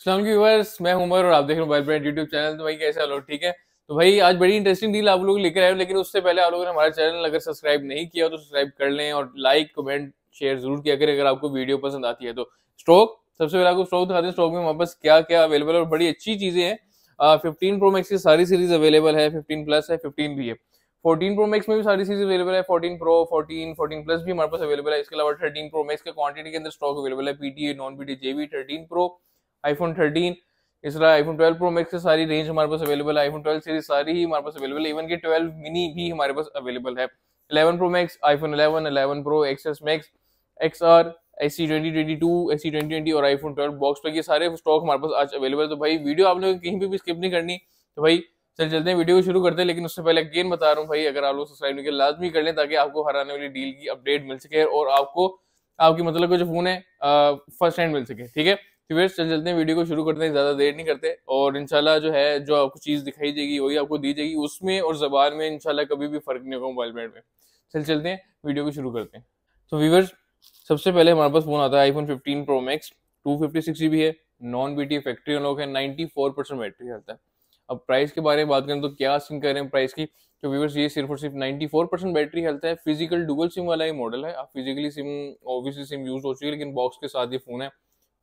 Aslam viewers मैं उमर और आप देख रहे हैं मोबाइल ब्रांड यूट्यूब चैनल तो भाई कैसे आप ठीक है तो भाई आज बड़ी इंटरेस्टिंग डील आप लोग लेकर आए हो लेकिन उससे पहले आप लोगों ने हमारा चैनल अगर सब्सक्राइब नहीं किया तो सब्सक्राइब कर लें और लाइक कमेंट शेयर जरूर किया करें अगर आपको वीडियो पसंद आती है तो स्टॉक सबसे पहले आपको स्टॉक दिखाते हैं स्टॉक में हमारे पास क्या क्या अवेलेबल है और बड़ी अच्छी चीज़ें हैं फिफ्टीन प्रो मैक्स की सारी सीरीज अवेलेबल है फिफ्टीन प्लस है फिफ्टीन भी है फोर्टीन प्रो मैक्स में भी सारी चीज़ अवेलेबल है fourteen pro fourteen fourteen plus भी हमारे पास अवेलेबल है इसके अलावा थर्टीन प्रो मैक्स के क्वांटिटी के अंदर स्टॉक अवेलेबल है PT non PT JV thirteen pro iPhone thirteen इस तरह iPhone twelve pro max से सारी रेंज हमारे पास अवेलेबल है आई फोन ट्वेल्व सीरीज सारी ही हमारे पास अवेलेबल है इवन की ट्वेल्व मिनी भी हमारे पास अवेलेबल है eleven pro max iPhone eleven eleven pro S max X R S सी ट्वेंटी ट्वेंटी टू एस सी ट्वेंटी ट्वेंटी और फोन ट्वेल्व बॉक्स पर ये सारे स्टॉक हमारे पास आज अवेलेबल तो भाई वीडियो आप लोग कहीं भी, भी स्किप नहीं करनी तो भाई चल चलते हैं वीडियो को शुरू करते हैं लेकिन उससे पहले अगेन बता रहा हूँ भाई अगर आप लोग सब्सक्राइब नहीं लाजमी कर लें ताकि आपको हर आने वाली डील की अपडेट मिल सके और आपको आपकी मतलब का जो फोन है फर्स्ट हैंड मिल सके ठीक है फिर चल चलते हैं वीडियो को शुरू करते हैं ज़्यादा देर नहीं करते और इनशाला जो है जो आपको चीज़ दिखाई देगी वही आपको दी जाएगी उसमें और ज़बान में इनशाला कभी भी फ़र्क नहीं होगा मोबाइल बैंड में चल चलते हैं वीडियो को शुरू करते हैं तो वीवर्स सबसे पहले हमारे पास फ़ोन आता है iPhone fifteen pro max two fifty six G है non B T factory unlock है नाइन्टी फोर परसेंट बैटरी चलता है अब प्राइस के बारे में बात करें तो क्या सिम कर रहे हैं प्राइस की तो व्यूवर्स ये सिर्फ और सिर्फ 94 परसेंट बैटरी हेल्थ है फिजिकल डुअल सिम वाला ही मॉडल है आप physically sim obviously sim use हो चुकी है लेकिन बॉक्स के साथ ये फ़ोन है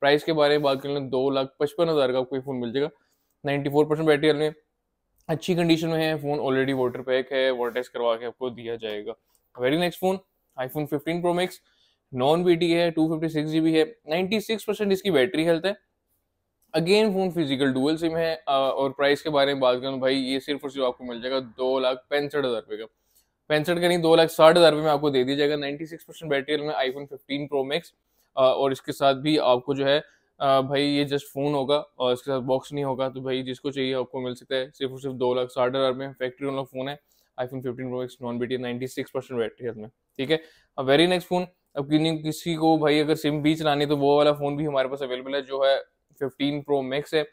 प्राइस के बारे में बात कर लें दो लाख पचपन हज़ार का कोई फ़ोन मिल जाएगा नाइन्टी फोर परसेंट बैटरी हमें अच्छी कंडीशन में है फ़ोन ऑलरेडी वाटर पैक है वाटर टेस्ट करवा के आपको दिया जाएगा very next phone iPhone fifteen pro max non B T है two fifty six G B है नाइन्टी सिक्स परसेंट इसकी बैटरी हेल्थ है again phone physical dual sim है और प्राइस के बारे में बात करूँ भाई ये सिर्फ और सिर्फ आपको मिल जाएगा दो लाख पैंसठ हज़ार रुपये का पैंसठ का नहीं दो लाख साठ हज़ार रुपये में आपको दे दिया जाएगा नाइन्टी सिक्स परसेंट बैटरी में iPhone fifteen pro max और इसके साथ भी आपको जो है भाई ये जस्ट फ़ोन होगा और इसके साथ बॉक्स नहीं होगा तो भाई जिसको चाहिए आपको मिल सकता है सिर्फ और सिर्फ दो लाख साठ हज़ार में फैक्ट्री वाला फ़ोन है iPhone fifteen pro max non BT ninety six percent battery में ठीक है अब वेरी नेक्स्ट फ़ोन अब किसी को भाई अगर सिम भी चलानी तो वो वाला फ़ोन भी हमारे पास अवेलेबल है जो है फिफ्टीन प्रो मैक्स है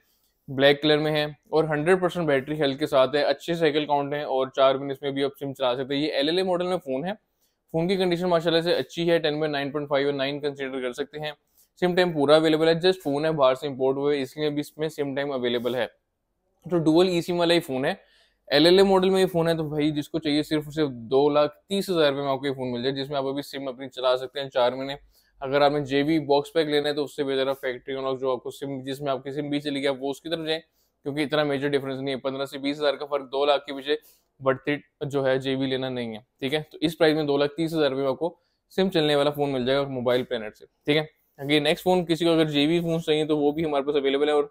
ब्लैक कलर में है और हंड्रेड परसेंट बैटरी हेल्थ के साथ है अच्छे साइकिल काउंट है और चार मिनट में भी आप सिम चला सकते हैं ये एल मॉडल में फ़ोन है फ़ोन की कंडीशन माशाल्लाह से अच्छी है टेन में nine point five nine consider कर सकते हैं सिम टाइम पूरा अवेलेबल है जस्ट फ़ोन है बाहर से इम्पोर्ट हुए इसलिए भी इसमें सिम टाइम अवेलेबल है तो डुअल ई सिम वाला ही फ़ोन है एल एल ए मॉडल में ये फ़ोन है तो भाई जिसको चाहिए सिर्फ सिर्फ दो लाख तीस हज़ार रुपये में आपको ये फ़ोन मिल जाए जिसमें आप अभी सिम अपनी चला सकते हैं चार महीने अगर आपने जे बी बॉक्स पैक लेना है तो उससे बेहतर फैक्ट्री अनलॉक जो आपको सिम जिसमें आपकी सिम भी चली गया वो उसकी तरफ जाए क्योंकि इतना मेजर डिफरेंस नहीं है पंद्रह से बीस हज़ार का फर्क दो लाख के पीछे वर्थ जो है जेबी लेना नहीं है ठीक है तो इस प्राइस में दो लाख तीस हज़ार रुपये में आपको सिम चलने वाला फ़ोन मिल जाएगा मोबाइल प्लानट से ठीक है अगर नेक्स्ट फ़ोन किसी को अगर जेबी फ़ोन चाहिए तो वो भी हमारे पास अवेलेबल है और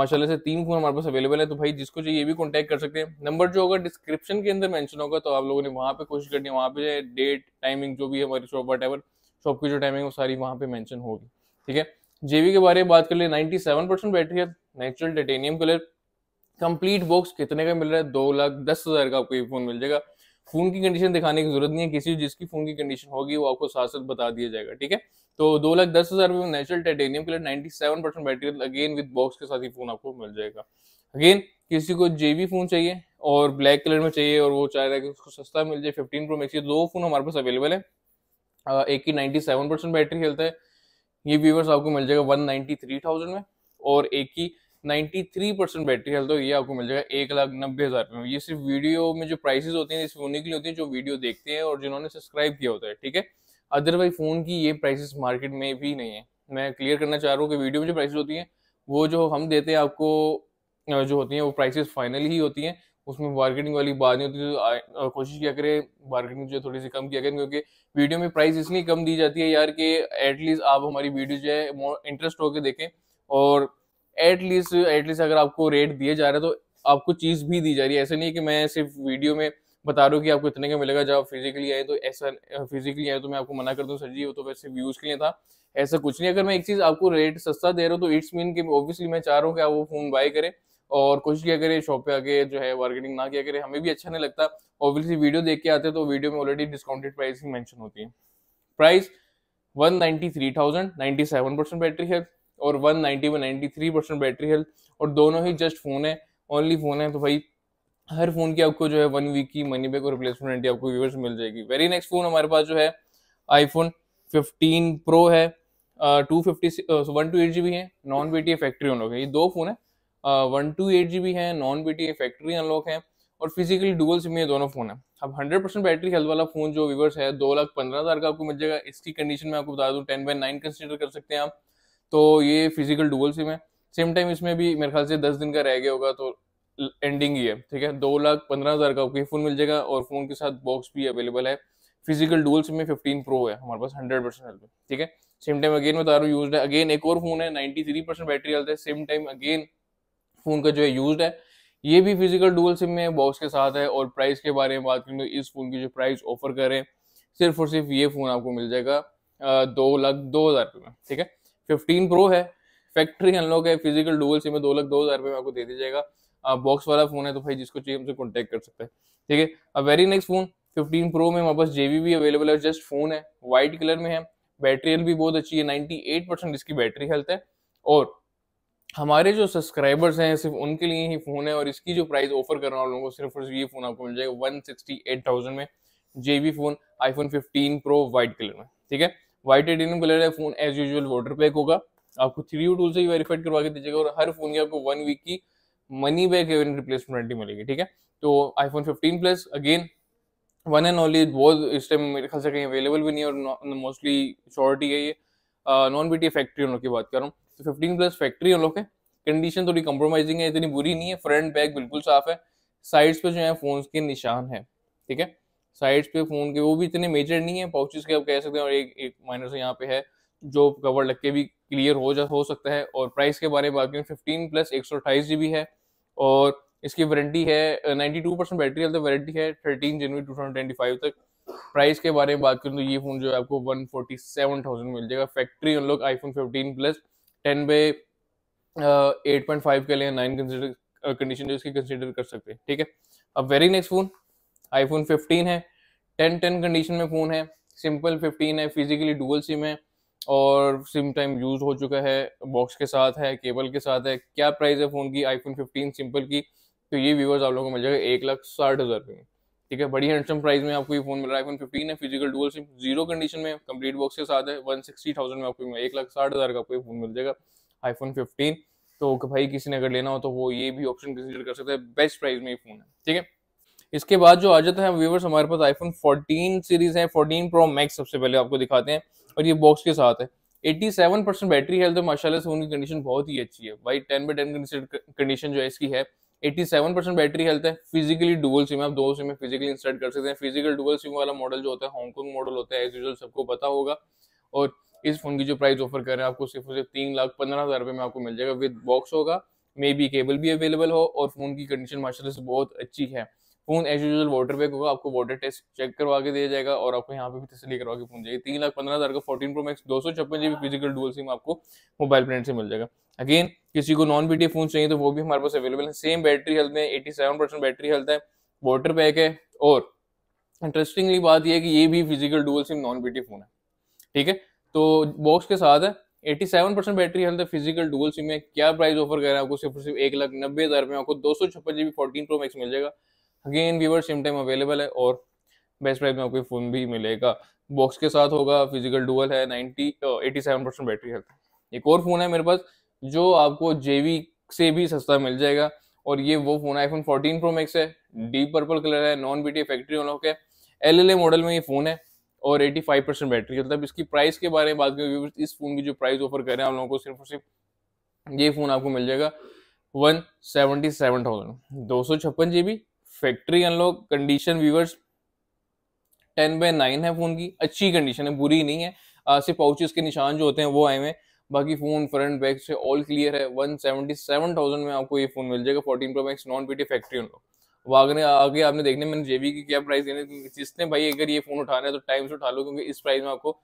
माशाला से तीन फ़ोन हमारे पास अवेलेबल है तो भाई जिसको चाहिए ये भी कॉन्टैक्ट कर सकते हैं नंबर जो होगा डिस्क्रिप्शन के अंदर मैंशन होगा तो आप लोगों ने वहाँ पे कोशिश करनी है वहाँ पे डेट टाइमिंग जो भी हमारी शॉप वट शॉप की जो टाइमिंग है वो सारी वहाँ पे मैंशन होगी ठीक है जेवी के बारे में बात कर ले 97 परसेंट बैटरी है natural titanium colour complete box कितने का मिल रहा है दो लाख दस हज़ार का आपको ये फ़ोन मिल जाएगा फ़ोन की कंडीशन दिखाने की ज़रूरत नहीं है किसी जिसकी फ़ोन की कंडीशन होगी वो आपको साथ साथ बता दिया जाएगा ठीक है तो दो लाख दस हज़ार रुपये नेचुरल टाइटेनियम के लिए seven percent battery again with box के साथ ही फ़ोन आपको मिल जाएगा अगेन किसी को जेबी फ़ोन चाहिए और ब्लैक कलर में चाहिए और वो चाह रहा है कि उसको सस्ता मिल जाए फिफ्टीन प्रो मैक्स ये दो फ़ोन हमारे पास अवेलेबल है एक की नाइनटी सेवन परसेंट बैटरी खेलता है ये व्यूवर्स आपको मिल जाएगा वन नाइनटी थ्री थाउजेंड में और एक की 93 परसेंट बैटरी हेल्थ तो ये आपको मिल जाएगा एक लाख नब्बे हज़ार रुपये में ये सिर्फ वीडियो में जो प्राइसेस होती हैं सिर्फ उन्हीं के लिए होती हैं जो वीडियो देखते हैं और जिन्होंने सब्सक्राइब किया होता है ठीक है अदरवाइज फ़ोन की ये प्राइसेस मार्केट में भी नहीं है मैं क्लियर करना चाह रहा हूँ कि वीडियो में जो प्राइसेस होती हैं वो जो हम देते हैं आपको जो होती हैं वो प्राइसेस फाइनल ही होती हैं उसमें मार्केटिंग वाली बात नहीं होती तो कोशिश किया करें मार्केटिंग जो थोड़ी सी कम किया करें क्योंकि वीडियो में प्राइस इसलिए कम दी जाती है यार कि एटलीस्ट आप हमारी वीडियो जो है मोर इंटरेस्ट होकर देखें और एटलीस्ट एटलीस्ट अगर आपको रेट दिए जा रहे हैं तो आपको चीज़ भी दी जा रही है ऐसा नहीं कि मैं सिर्फ वीडियो में बता रहा हूँ कि आपको इतने का मिलेगा जब फिजिकली आए तो ऐसा फिजिकली आए तो मैं आपको मना कर दूँ सर जी वो तो वैसे व्यूज़ के लिए था ऐसा कुछ नहीं अगर मैं एक चीज़ आपको रेट सस्ता दे रहा हूँ तो इट्स मीन की ऑब्वियसली मैं चाह रहा हूँ कि आप वो फ़ोन बाय करें और कोशिश किया करें शॉप पे आके जो है मार्केटिंग ना किया करें हमें भी अच्छा नहीं लगता ऑब्वियसली वीडियो देख के आते हैं तो वीडियो में ऑलरेडी डिस्काउंटेड प्राइस ही मैंशन होती है price one ninety three thousand ninety seven percent battery है और one ninety one ninety three percent battery health और दोनों ही जस्ट फ़ोन है ओनली फ़ोन है तो भाई हर फ़ोन की आपको जो है वन वीक की मनी बैक और रिप्लेसमेंट वारंटी आपको व्यूवर्स मिल जाएगी वेरी नेक्स्ट फ़ोन हमारे पास जो है आईफोन फिफ्टीन प्रो है two fifty one two eight G B है non B T factory unlock है ये दो फ़ोन है one two eight G B है non B T factory unlock है और फिजिकली डुअल सिम ये दोनों फ़ोन है अब हंड्रेड परसेंट बैटरी हेल्थ वाला फ़ोन जो व्यूवर्स है दो लाख पंद्रह हज़ार का आपको मिल जाएगा इसकी कंडीशन में आपको बता दूँ टेन बाई नाइन कंसिडर कर सकते हैं आप तो ये फिजिकल डुअल सिम है सेम टाइम इसमें भी मेरे ख्याल से दस दिन का रह गया होगा तो एंडिंग ही है ठीक है दो लाख पंद्रह हज़ार का आपको फ़ोन मिल जाएगा और फ़ोन के साथ बॉक्स भी अवेलेबल है फिजिकल डुअल सिम में फिफ्टीन प्रो है हमारे पास हंड्रेड परसेंट हेल्प ठीक है सेम टाइम अगेन बता रहा हूँ यूज है अगेन एक और फ़ोन है ninety three percent battery health है सेम टाइम अगेन फ़ोन का जो है यूज है ये भी फिजिकल डुअल सिम में बॉक्स के साथ है और प्राइस के बारे में बात करें तो इस फ़ोन की जो प्राइस ऑफर करें सिर्फ और सिर्फ ये फ़ोन आपको मिल जाएगा दो लाख दो हज़ार रुपये में ठीक है फिफ्टीन प्रो है फैक्ट्री अनलॉक है फिजिकल डुअल सिम है दो लाख दो हज़ार रुपये में आपको दे दिया जाएगा आप बॉक्स वाला फ़ोन है तो भाई जिसको चाहिए हमसे कॉन्टेक्ट कर सकते हैं ठीक है अब very next phone fifteen pro में हमारे पास जेवी भी अवेलेबल है जस्ट फ़ोन है वाइट कलर में है बैटरी हेल्थ भी बहुत अच्छी है नाइन्टी एट परसेंट इसकी बैटरी हेल्थ है और हमारे जो सब्सक्राइबर्स हैं सिर्फ उनके लिए ही फ़ोन है और इसकी जो प्राइस ऑफर कर रहा हूँ लोगों को सिर्फ और ये फ़ोन आपको मिल जाएगा वन सिक्सटी एट थाउजेंड में जे phone iPhone fifteen pro white colour में ठीक है वाइट एटीनियम कलर है phone as usual water pack होगा आपको थ्री यू टूल से ही वेरीफाइड करवा के दीजिएगा और हर फोन की आपको वन वीक की मनी बैक एवन रिप्लेसमेंट वारंटी मिलेगी ठीक है तो iPhone fifteen plus again one and only बहुत इस टाइम मेरे ख्याल से कहीं अवेलेबल भी नहीं और मोस्टली शॉर्टी है ये नॉन बी टी फैक्ट्री उन लोग की बात कर रहा हूँ तो फिफ्टीन प्लस फैक्ट्री उन लोग है कंडीशन थोड़ी कंप्रोमाइजिंग है इतनी बुरी नहीं है फ्रंट बैक बिल्कुल साफ है साइड्स पे जो है फोन के निशान है ठीक है साइड्स पे फ़ोन के वो भी इतने मेजर नहीं है पाउचेस के आप कह सकते हैं और एक एक माइनर से यहाँ पे है जो कवर लग के भी क्लियर हो जा हो सकता है और प्राइस के बारे में बात करें फिफ्टीन प्लस एक सौ अट्ठाईस जी बी है और इसकी वारंटी है ninety two percent battery health warranty है थर्टीन जनवरी टू थाउजेंड ट्वेंटी फाइव तक प्राइस के बारे में बात करें तो ये फ़ोन जो है आपको वन फोर्टी सेवन थाउजेंड मिल जाएगा फैक्ट्री उन लोग iPhone fifteen plus ten by eight point five के लिए नाइन कंसिडर कंडीशन जो इसकी कंसिडर कर सकते हैं ठीक है अब वेरी नेक्स्ट फ़ोन आईफोन 15 है 10 10 कंडीशन में फ़ोन है सिंपल 15 है फिजिकली डुअल सिम है और सिम टाइम यूज़ हो चुका है बॉक्स के साथ है केबल के साथ है क्या प्राइस है फ़ोन की आईफोन 15 सिंपल की तो ये व्यूवर्स आप लोगों को मिल जाएगा एक लाख साठ हज़ार रुपये में ठीक है बड़ी हैंडसम प्राइस में आपको ये फोन मिल रहा है आईफोन फिफ्टीन है physical dual sim zero condition में कंप्लीट बॉक्स के साथ है वन सिक्सटी थाउजेंड में आपको एक लाख साठ हज़ार का आपको ये फोन मिल जाएगा आईफोन फिफ्टीन तो भाई किसी ने अगर लेना हो तो वो ये भी ऑप्शन कंसिडर कर सकते हैं बेस्ट प्राइस में ये फोन है ठीक है इसके बाद जो आ जाता है व्यूवर्स हमारे पास आईफोन 14 सीरीज है 14 प्रो मैक्स सबसे पहले आपको दिखाते हैं और ये बॉक्स के साथ है 87 परसेंट बैटरी हेल्थ तो माशाल्लाह से फोन की कंडीशन बहुत ही अच्छी है भाई 10 बाई 10 कंडीशन जो है इसकी है 87 परसेंट बैटरी हेल्थ है फिजिकली डुबल सिम आप दो सिम फिजिकली इंस्टॉल कर सकते हैं फिजिकल डुबल सिम वाला मॉडल जो होता है हांगकॉन्ग मॉडल होता है एज यूजल सबको पता होगा और इस फोन की जो प्राइस ऑफर कर रहे हैं आपको सिर्फ और सिर्फ तीन लाख पंद्रह हज़ार रुपये में आपको मिल जाएगा विद बॉक्स होगा मे बी केबल भी अवेलेबल हो और फोन की कंडीशन माशाल्लाह से बहुत अच्छी है phone as usual water bag होगा आपको वाटर टेस्ट चेक करवा के दिया जाएगा और आपको यहाँ पे भी तस्ली करवा के पहुंच जाएगी तीन लाख पंद्रह हज़ार का फोर्टीन प्रो मैक्स दो सौ छप्पन जी फिजिकल डुअल सिम आपको मोबाइल ब्रांड से मिल जाएगा अगेन किसी को नॉन बीटी फोन चाहिए तो वो भी हमारे पास अवेलेबल है सेम बैटरी हेल्थ है eighty seven percent battery health है वाटर बैग है और इंटरेस्टिंगली बात यह है कि ये भी physical dual sim non BT phone है ठीक है तो बॉक्स के साथ है seven percent battery health physical dual sim में क्या प्राइस ऑफर कर रहे हैं आपको सिर्फ सिर्फ एक लाख नब्बे हज़ार में आपको दो सौ छप्पन G B fourteen pro max मिल जाएगा again viewer same time available है और बेस्ट प्राइस में आपको फ़ोन भी मिलेगा बॉक्स के साथ होगा फिजिकल डुअल है ninety eighty seven percent battery है एक और फ़ोन है मेरे पास जो आपको जेवी से भी सस्ता मिल जाएगा और ये वो phone iPhone fourteen pro max है डीप पर्पल कलर है नॉन बी फैक्ट्री अनलॉक है एल ए मॉडल में ये फ़ोन है और 85 परसेंट बैटरी मतलब इसकी प्राइस के बारे में बात करें इस फ़ोन की जो प्राइस ऑफर करें आप लोगों को सिर्फ और सिर्फ ये फ़ोन आपको मिल जाएगा वन सेवेंटी सेवन थाउजेंड दो सौ छप्पन G B factory unlock condition viewers ten by nine है फ़ोन की अच्छी कंडीशन है बुरी नहीं है आ, सिर्फ पाउचेस के निशान जो होते हैं वो आए हुए बाकी फ़ोन फ्रंट बैक से ऑल क्लियर है वन सेवेंटी सेवन थाउजेंड में आपको ये फ़ोन मिल जाएगा fourteen pro max non PT factory unlock वागने आगे आपने देखने मैंने जेबी की क्या प्राइस देने जिसने भाई अगर ये फ़ोन उठाना है तो टाइम से उठा लो क्योंकि इस प्राइस में आपको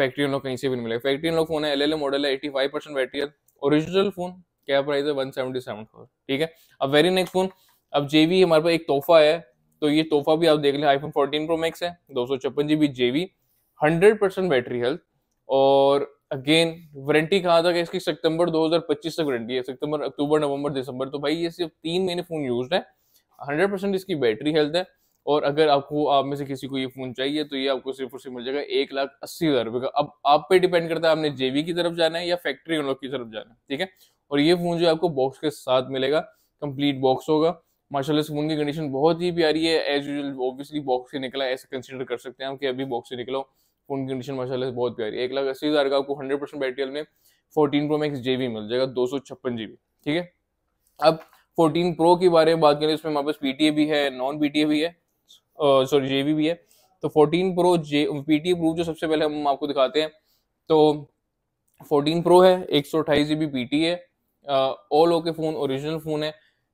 फैक्ट्री अनलॉक कहीं से भी नहीं मिलेगा फैक्ट्री अनलॉक फ़ोन है एल मॉडल है एटी फाइव परसेंट बैटरी है ओरिजिनल फ़ोन क्या प्राइस है वन सेवेंटी सेवन ठीक है अब वेरी नेक्स्ट फ़ोन अब जेवी हमारे पास एक तोहफा है तो ये तोहफा भी आप देख लें आईफोन फोर्टीन प्रो मैक्स है दो सौ छप्पन GB JV hundred percent battery health और अगेन वारंटी कहा था कि इसकी सितंबर 2025 तक वारंटी है सितंबर अक्टूबर नवंबर दिसंबर तो भाई ये सिर्फ तीन महीने फ़ोन यूज है हंड्रेड परसेंट इसकी बैटरी हेल्थ है और अगर आपको आप में से किसी को ये फ़ोन चाहिए तो ये आपको सिर्फ और सिर्फ मिल जाएगा एक लाख अस्सी हज़ार रुपये का अब आप पे डिपेंड करता है आपने जेवी की तरफ जाना है या फैक्ट्री अनलॉक की तरफ जाना है ठीक है और ये फ़ोन जो आपको बॉक्स के साथ मिलेगा कंप्लीट बॉक्स होगा माशाला स्पून की कंडीशन बहुत ही प्यारी है एज यूजल ऑब्वियसली बॉक्स से निकला ऐसे कंसिडर कर सकते हैं हम कि अभी बॉक्स से निकलो फोन की कंडीशन माशाल्लाह बहुत प्यारी है एक लाख अस्सी हज़ार का आपको हंड्रेड परसेंट बैटरी में फोर्टीन प्रो मैक्स जे मिल जाएगा दो सौ छप्पन जी ठीक है अब फोर्टीन प्रो के बारे में बात करें इसमें हमारे पास पी भी है नॉन पी भी है सॉरी जे भी है तो fourteen pro J P T proof जो सबसे पहले हम आपको दिखाते हैं तो फोर्टीन प्रो है एक सौ अट्ठाईस जी बी पी टी है all okay phone original phone है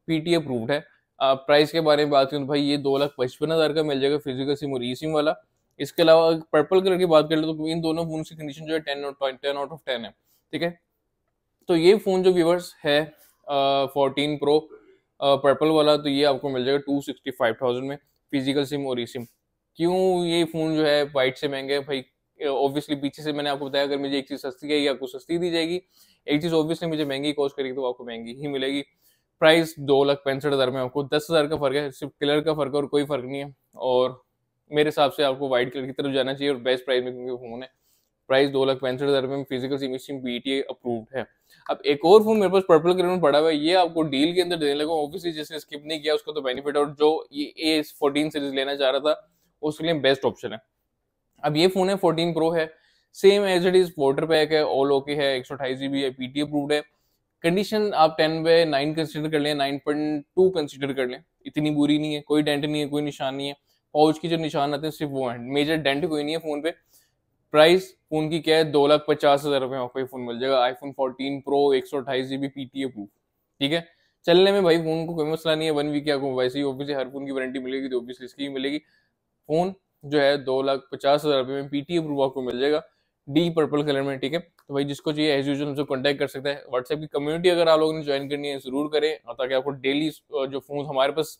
पी टी अप्रूव्ड है प्राइस के बारे में बात करें तो भाई ये दो लाख पचपन हज़ार का मिल जाएगा फिजिकल सिम और ई सिम वाला इसके अलावा पर्पल कलर की बात कर ले तो इन दोनों फोन की कंडीशन जो है ten out ten out of ten है ठीक है तो ये फ़ोन जो व्यूवर्स है फोर्टीन प्रो पर्पल वाला तो ये आपको मिल जाएगा टू सिक्सटी फाइव थाउजेंड में फिजिकल सिम और ई सिम क्यों ये फ़ोन जो है वाइट से महंगे है भाई ऑब्वियसली पीछे से मैंने आपको बताया अगर मुझे एक चीज़ सस्ती है या आपको सस्ती दी जाएगी एक चीज़ ऑब्वियसली मुझे महंगी कॉस्ट करेगी तो आपको महंगी ही मिलेगी प्राइस दो लाख पैंसठ हज़ार में आपको दस हज़ार का फ़र्क है सिर्फ कलर का फ़र्क है और कोई फ़र्क नहीं है और मेरे हिसाब से आपको वाइट कलर की तरफ जाना चाहिए और बेस्ट प्राइस में क्योंकि फ़ोन है प्राइस दो लाख पैंसठ हज़ार में physical C sim B T approved है अब एक और फोन मेरे पास पर्पल कलर में पड़ा हुआ है ये आपको डील के अंदर देने लगा ऑब्वियसली जिसने स्किप नहीं किया उसका तो बेनिफिट और जो ये ए फोर्टीन सीरीज लेना चाह रहा था उसके लिए बेस्ट ऑप्शन है अब ये फोन है फोर्टीन प्रो है same as it is water pack है ऑल ओके है एक सौ अठाईस जी बी है पी टी अप्रूव्ड है कंडीशन आप टेन बाय नाइन कंसिडर कर लें नाइन पॉइंट टू कंसिडर कर लें इतनी बुरी नहीं है कोई डेंट नहीं है कोई निशान नहीं है पाउच के जो निशान आते हैं सिर्फ वो हैं मेजर डेंट कोई नहीं है फ़ोन पे प्राइस फ़ोन की क्या है दो लाख पचास हज़ार रुपये आपको ये फ़ोन मिल जाएगा आईफोन फोर्टीन प्रो एक सौ अट्ठाईस G B P T approve ठीक है चलने में भाई फ़ोन को कोई मसला नहीं है वन वीक आपको वैसे ही ऑब्वियसली हर फ़ोन की वारंटी मिलेगी तो ऑब्वियसली इसकी मिलेगी फ़ोन जो है दो लाख पचास हज़ार रुपये में पी टी आपको मिल जाएगा डी पर्पल कलर में ठीक है तो भाई जिसको चाहिए एज यूजल हमसे कॉन्टैक्ट कर सकते हैं व्हाट्सएप की कम्युनिटी अगर आप लोगों ने ज्वाइन करनी है जरूर करें और ताकि आपको डेली जो फोन हमारे पास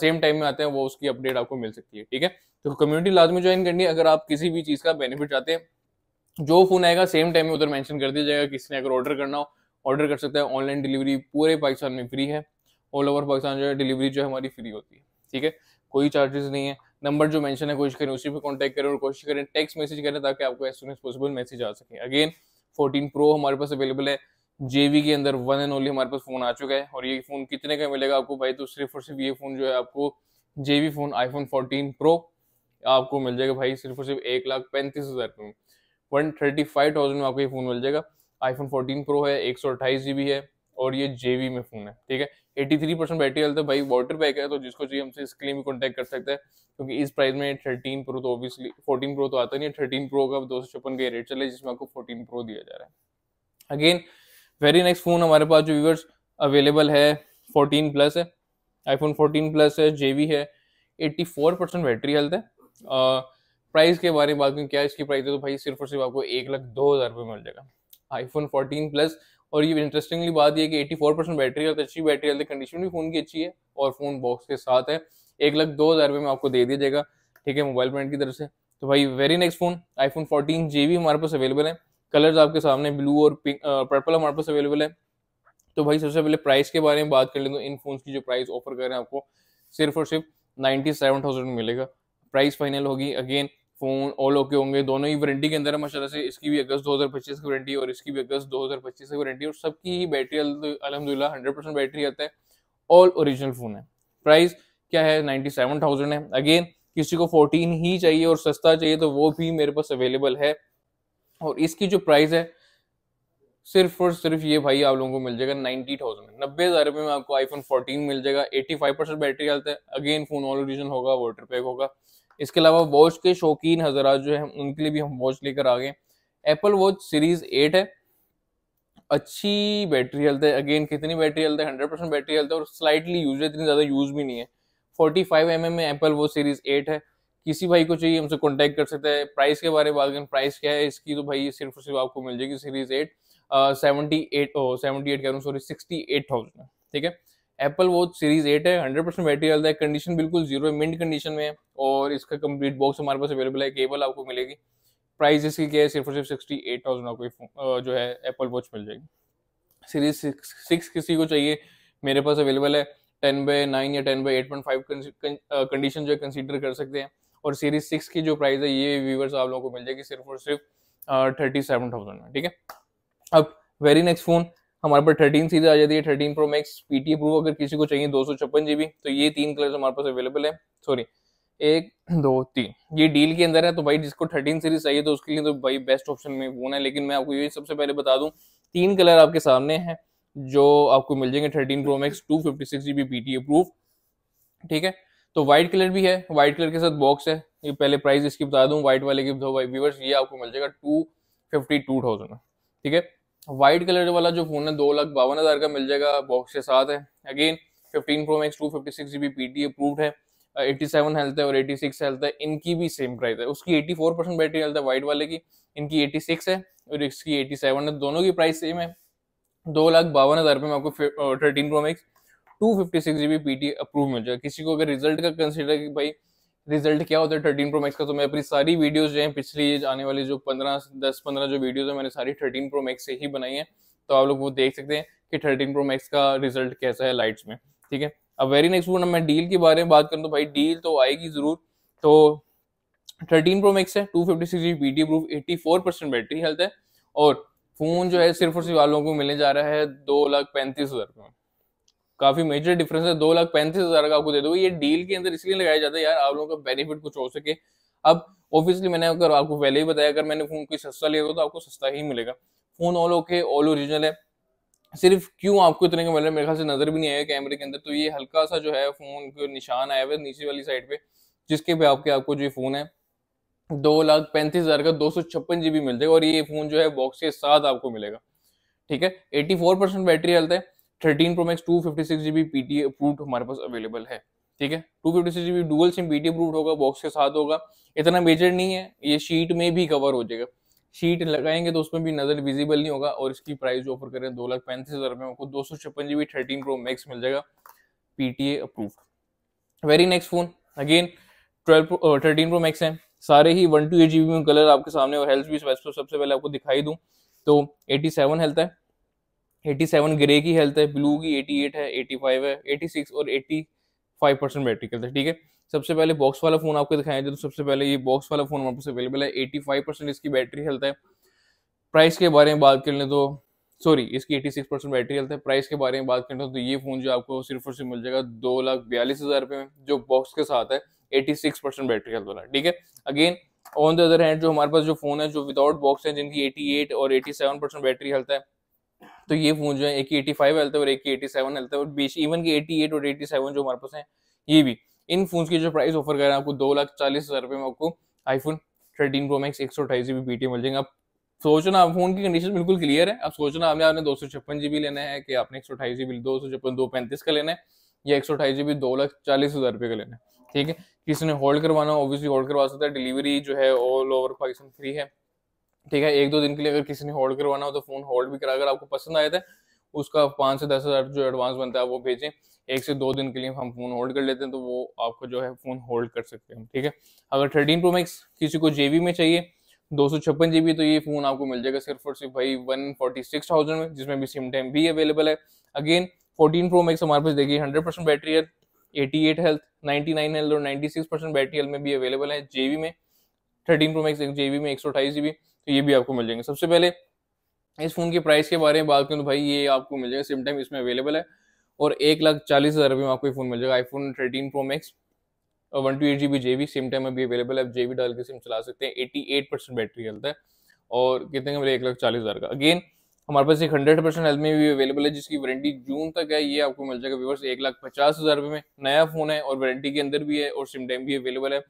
सेम टाइम में आते हैं वो उसकी अपडेट आपको मिल सकती है ठीक है तो कम्युनिटी लाजमी ज्वाइन करनी है अगर आप किसी भी चीज़ का बेनिफिट चाहते हैं जो फोन आएगा सेम टाइम में उधर मेंशन कर दिया जाएगा किसी ने अगर ऑर्डर करना हो ऑर्डर कर सकता है ऑनलाइन डिलीवरी पूरे पाकिस्तान में फ्री है ऑल ओवर पाकिस्तान जो है डिलीवरी जो है हमारी फ्री होती है ठीक है कोई चार्जेस नहीं है नंबर जो मेंशन है कोशिश करें उसी पे कांटेक्ट करें और कोशिश करें टेक्स्ट मैसेज करें ताकि आपको as soon as possible message आ सके अगेन 14 प्रो हमारे पास अवेलेबल है जेवी के अंदर वन एंड ओनली हमारे पास फोन आ चुका है और ये फोन कितने का मिलेगा आपको भाई तो सिर्फ और सिर्फ ये फोन जो है आपको जेवी फोन आईफोन फोर्टीन प्रो आपको मिल जाएगा भाई सिर्फ और सिर्फ एक लाख पैंतीस हजार में वन थर्टी फाइव थाउजेंड में आपको ये फोन मिल जाएगा आईफोन फोर्टीन प्रो है एक सौ अट्ठाईस जीबी है और ये जेवी में फोन है ठीक है 83 परसेंट बैटरी हेल्थ है भाई वाटर बैक है तो जिसको चाहिए हमसे इसके लिए भी कॉन्टैक्ट कर सकते हैं क्योंकि इस प्राइस में थर्टीन प्रो तो ऑब्वियसली फोर्टीन प्रो तो आता नहीं है थर्टीन प्रो का दो सौ छप्पन का रेट चले जिसमें आपको फोर्टीन प्रो दिया जा रहा है अगेन वेरी नेक्स्ट फ़ोन हमारे पास जो व्यूवर्स अवेलेबल है फोर्टीन प्लस है आईफोन फोर्टीन प्लस है जे है eighty four percent battery health है प्राइस के बारे में बात करें क्या इसकी प्राइस है तो भाई सिर्फ और सिर्फ आपको एक लाख दो हज़ार रुपये मिल जाएगा आईफोन फोर्टीन प्लस और ये इंटरेस्टिंगली बात यह कि eighty four percent battery health अच्छी बैटरी हेल्थ कंडीशन भी फ़ोन की अच्छी है और फ़ोन बॉक्स के साथ है एक लाख दो हज़ार रुपये में आपको दे दिया जाएगा ठीक है मोबाइल ब्रांड की तरफ से तो भाई very next phone iPhone fourteen J भी हमारे पास अवेलेबल है कलर्स आपके सामने ब्लू और पिंक पर्पल हमारे पास अवेलेबल है तो भाई सबसे पहले प्राइस के बारे में बात कर लेंगे इन फोन की जो प्राइस ऑफर कर रहे हैं आपको सिर्फ और सिर्फ नाइन्टी सेवन थाउजेंड मिलेगा प्राइस फाइनल होगी अगेन फ़ोन ऑल ओके होंगे दोनों ही वारंटी के अंदर है माशाला से इसकी भी अगस्त 2025 की वारंटी और इसकी भी अगस्त 2025 की वारंटी और सबकी ही बैटरी अलहमदिल्ला हंड्रेड परसेंट बैटरी आता है ऑल ओरिजिनल फ़ोन है प्राइस क्या है नाइन्टी सेवन थाउजेंड है अगेन किसी को फोर्टीन ही चाहिए और सस्ता चाहिए तो वो भी मेरे पास अवेलेबल है और इसकी जो प्राइस है सिर्फ और सिर्फ ये भाई आप लोगों को मिल जाएगा नाइन्टी थाउजेंड नब्बे हज़ार रुपये में आपको आईफोन फोर्टीन मिल जाएगा eighty five percent battery health है अगेन फोन ऑल ओरिजिन होगा वाटर पैक होगा इसके अलावा वॉच के शौकीन हजरा जो है उनके लिए भी हम वॉच लेकर आ गए एप्पल वॉच सीरीज एट है अच्छी बैटरी हेल्थ है अगेन कितनी बैटरी हेल्थ है हंड्रेड परसेंट बैटरी हेल्थ है और स्लाइटली यूज है इतनी ज़्यादा यूज़ भी नहीं है फोर्टी फाइव एम एम में एप्पल वो सीरीज एट है किसी भाई को चाहिए हमसे कॉन्टेक्ट कर सकते हैं प्राइस के बारे में बात करें प्राइस क्या है इसकी तो भाई सिर्फ और सिर्फ आपको मिल जाएगी सीरीज एट सेवेंटी एट ओ सेवेंटी एट कह रहा सॉरी सिक्सटी एट थाउजेंड ठीक है एप्पल वो सीरीज एट है हंड्रेड परसेंट बैटरी हेल्थ है कंडीशन बिल्कुल जीरो है मिंट कंडीशन में है और इसका कंप्लीट बॉक्स हमारे पास अवेलेबल है केबल आपको मिलेगी प्राइस इसकी क्या है सिर्फ और सिर्फ सिक्सटी एट थाउजेंड आपको जो है एप्पल वॉच मिल जाएगी सीरीज सिक्स किसी को चाहिए मेरे पास अवेलेबल है टेन बाई नाइन या ten by eight point five condition जो है कंसिडर कर सकते हैं और सीरीज सिक्स की जो प्राइस है ये व्यूवर्स आप लोगों को मिल जाएगी सिर्फ और सिर्फ थर्टी सेवन थाउजेंड में ठीक है अब वेरी नेक्स्ट फोन हमारे पास थर्टीन सीरीज आ जाती है thirteen pro max PT pro अगर किसी को चाहिए दो सौ छप्पन जीबी तो ये तीन कलर हमारे पास अवेलेबल है सॉरी एक दो तीन ये डील के अंदर है तो भाई जिसको थर्टीन सीरीज चाहिए तो उसके लिए तो भाई बेस्ट ऑप्शन में फोन है लेकिन मैं आपको ये सबसे पहले बता दूं तीन कलर आपके सामने है जो आपको मिल जाएंगे thirteen pro max two fifty six G B P T ठीक है तो वाइट कलर भी है वाइट कलर के साथ बॉक्स है ये पहले प्राइस इसकी बता दूं वाइट वाले की व्यूवर्स ये आपको मिल जाएगा टू फिफ्टी टू थाउजेंड में ठीक है वाइट कलर वाला जो फोन है दो लाख बावन हज़ार का मिल जाएगा बॉक्स के साथ है again fifteen pro max two fifty six G B P T approved है एट्टी सेवन हेल्थ है और एटी सिक्स हेल्थ है इनकी भी सेम प्राइस है उसकी eighty four percent battery health है वाइट वाले की इनकी एटी सिक्स है और इसकी एटी सेवन है दोनों की प्राइस सेम है दो लाख बावन हज़ार रुपये में आपको thirteen pro max two fifty six G B P T approve मिल जाएगा किसी को अगर रिजल्ट का कंसिडर कि भाई रिजल्ट क्या होता है थर्टीन प्रो मैक्स का तो मैं अपनी सारी वीडियोज जो हैं पिछली आने वाली जो पंद्रह दस पंद्रह जो वीडियोज है मैंने सारी थर्टीन प्रो मैक्स से ही बनाई है तो आप लोग वो देख सकते हैं कि थर्टीन प्रो मैक्स का रिजल्ट कैसा है लाइट्स में ठीक है अब वेरी नेक्स्ट वो मैं डील के बारे में बात करूँ तो भाई डील तो आएगी ज़रूर तो थर्टीन प्रो मैक्स है two fifty six G B T proof eighty four percent battery health है और फ़ोन जो है सिर्फ और सिर्फ वालों को मिलने जा रहा है दो लाख पैंतीस हज़ार का काफ़ी मेजर डिफरेंस है दो लाख पैंतीस हज़ार का आपको दे दो ये डील के अंदर इसलिए लगाया जाता है यार आप लोगों का बेनिफिट कुछ हो सके अब ऑब्वियसली मैंने अगर आपको पहले ही बताया अगर मैंने फ़ोन कोई सस्ता लिया तो आपको सस्ता ही मिलेगा phone all okay all original है सिर्फ क्यों आपको इतने का मिल रहा है मेरे ख्याल से नज़र भी नहीं आया कैमरे के अंदर तो ये हल्का सा जो है फ़ोन का निशान आया हुआ है नीचे वाली साइड पे जिसके पे आपके आपको जो फ़ोन है दो लाख पैंतीस हजार का दो सौ छप्पन जीबी मिल जाएगा और ये फोन जो है बॉक्स के साथ आपको मिलेगा ठीक है eighty four percent battery health है thirteen pro max two fifty six GB PT approve हमारे पास अवेलेबल है ठीक है two fifty six GB dual sim PT approve होगा बॉक्स के साथ होगा इतना मेजर नहीं है ये शीट में भी कवर हो जाएगा शीट लगाएंगे तो उसमें भी नजर विजिबल नहीं होगा और इसकी प्राइस जो ऑफर करें दो लाख पैंतीस हजार में आपको दो सौ छप्पन जीबी थर्टीन प्रो मैक्स मिल जाएगा PTA approve very next phone again twelve thirteen pro max है सारे ही वन टू एट जीबी में कलर आपके सामने और हेल्थ भी वैसे सबसे पहले आपको दिखाई दूँ तो 87 हेल्थ है 87 ग्रे की हेल्थ है ब्लू की 88 है 85 है 86 और 85 परसेंट बैटरी हेल्थ है ठीक है सबसे पहले बॉक्स वाला फ़ोन आपको दिखाया जाए तो सबसे पहले ये बॉक्स वाला फ़ोन हमारे पास अवेलेबल है 85 परसेंट इसकी बैटरी हेल्थ है प्राइस के बारे में बात कर लें तो सॉरी इसकी 86 परसेंट बैटरी हेल्थ है प्राइस के बारे में बात करें तो ये फ़ोन जो आपको सिर्फ और सिर्फ मिल जाएगा दो लाख बयालीस हज़ार रुपये में जो बॉक्स के साथ है eighty six percent battery health वाला ठीक है again on the other hand जो हमारे पास जो फोन है जो विदाउट बॉक्स है जिनकी एटी एट और eighty seven percent battery health है तो ये फोन जो है एक एटी फाइव हेल्थ है और एक एटी सेवन हेल्थ है और बीच इवन की एटी एट और एटी सेवन जो हमारे पास है ये भी इन फोन की जो प्राइस ऑफर कर रहे हैं आपको दो लाख चालीस हजार रुपये में आपको आईफोन थर्टीन प्रो मैक्स एक सौ अठाईस जी बी पी टी मिल जाएंगे आप सोचो ना फोन की कंडीशन बिल्कुल क्लियर है आप सोचो ना आपने आपने दो सौ छप्पन जी बी लेना है कि आपने एक सौ अठाईस जी बी दो सौ छप्पन दो पैंतीस का लेना है या एक सौ अठाईस जी बी दो लाख चालीस हजार रुपये का लेना है ठीक है किसी ने होल्ड करवाना हो ऑब्वियसली होल्ड करवा सकता है डिलीवरी जो है ऑल ओवर पाकिस्तान फ्री है ठीक है एक दो दिन के लिए अगर किसी ने होल्ड करवाना हो तो फोन होल्ड भी करा अगर आपको पसंद आया था उसका पाँच से दस हज़ार जो एडवांस बनता है वो भेजें एक से दो दिन के लिए हम फोन होल्ड कर लेते हैं तो वो आपको जो है फोन होल्ड कर सकते हैं ठीक है अगर थर्टीन प्रो मैक्स किसी को जेबी में चाहिए दो सौ छप्पन जीबी तो ये फोन आपको मिल जाएगा सिर्फ और सिर्फ भाई वन फोर्टी सिक्स थाउजेंड में जिसमें भी सिम टाइम भी अवेलेबल है अगेन फोर्टीन प्रो मैक्स हमारे पास देखिए हंड्रेड परसेंट बैटरी है eighty eight health ninety nine health और सिक्स परसेंट बैटरी हेल्थ में भी अवेलेबल है जेवी में थर्टीन प्रो मैक्स जेवी में एक सौ अठाईस जीबी तो ये भी आपको मिल जाएंगे सबसे पहले इस फ़ोन के प्राइस के बारे में बात करूँ तो भाई ये आपको मिल जाएगा सिम टाइम इसमें अवेलेबल है और एक लाख चालीस हज़ार रुपये में आपको ये फ़ोन मिल जाएगा आईफोन थर्टीन प्रो मैक्स और one two eight G B J V sim time अभी अवेलेबल है आप जे डाल के सिम चला सकते हैं eighty eight percent battery health है और कितने का मिले एक लाख चालीस हज़ार का अगेन हमारे पास एक हंड्रेड परसेंट एल भी अवेलेबल है जिसकी वारंटी जून तक है ये आपको मिल जाएगा व्यवर्स एक लाख पचास हज़ार रुपये में नया फ़ोन है और वारंटी के अंदर भी है और सिम टाइम भी अवेलेबल है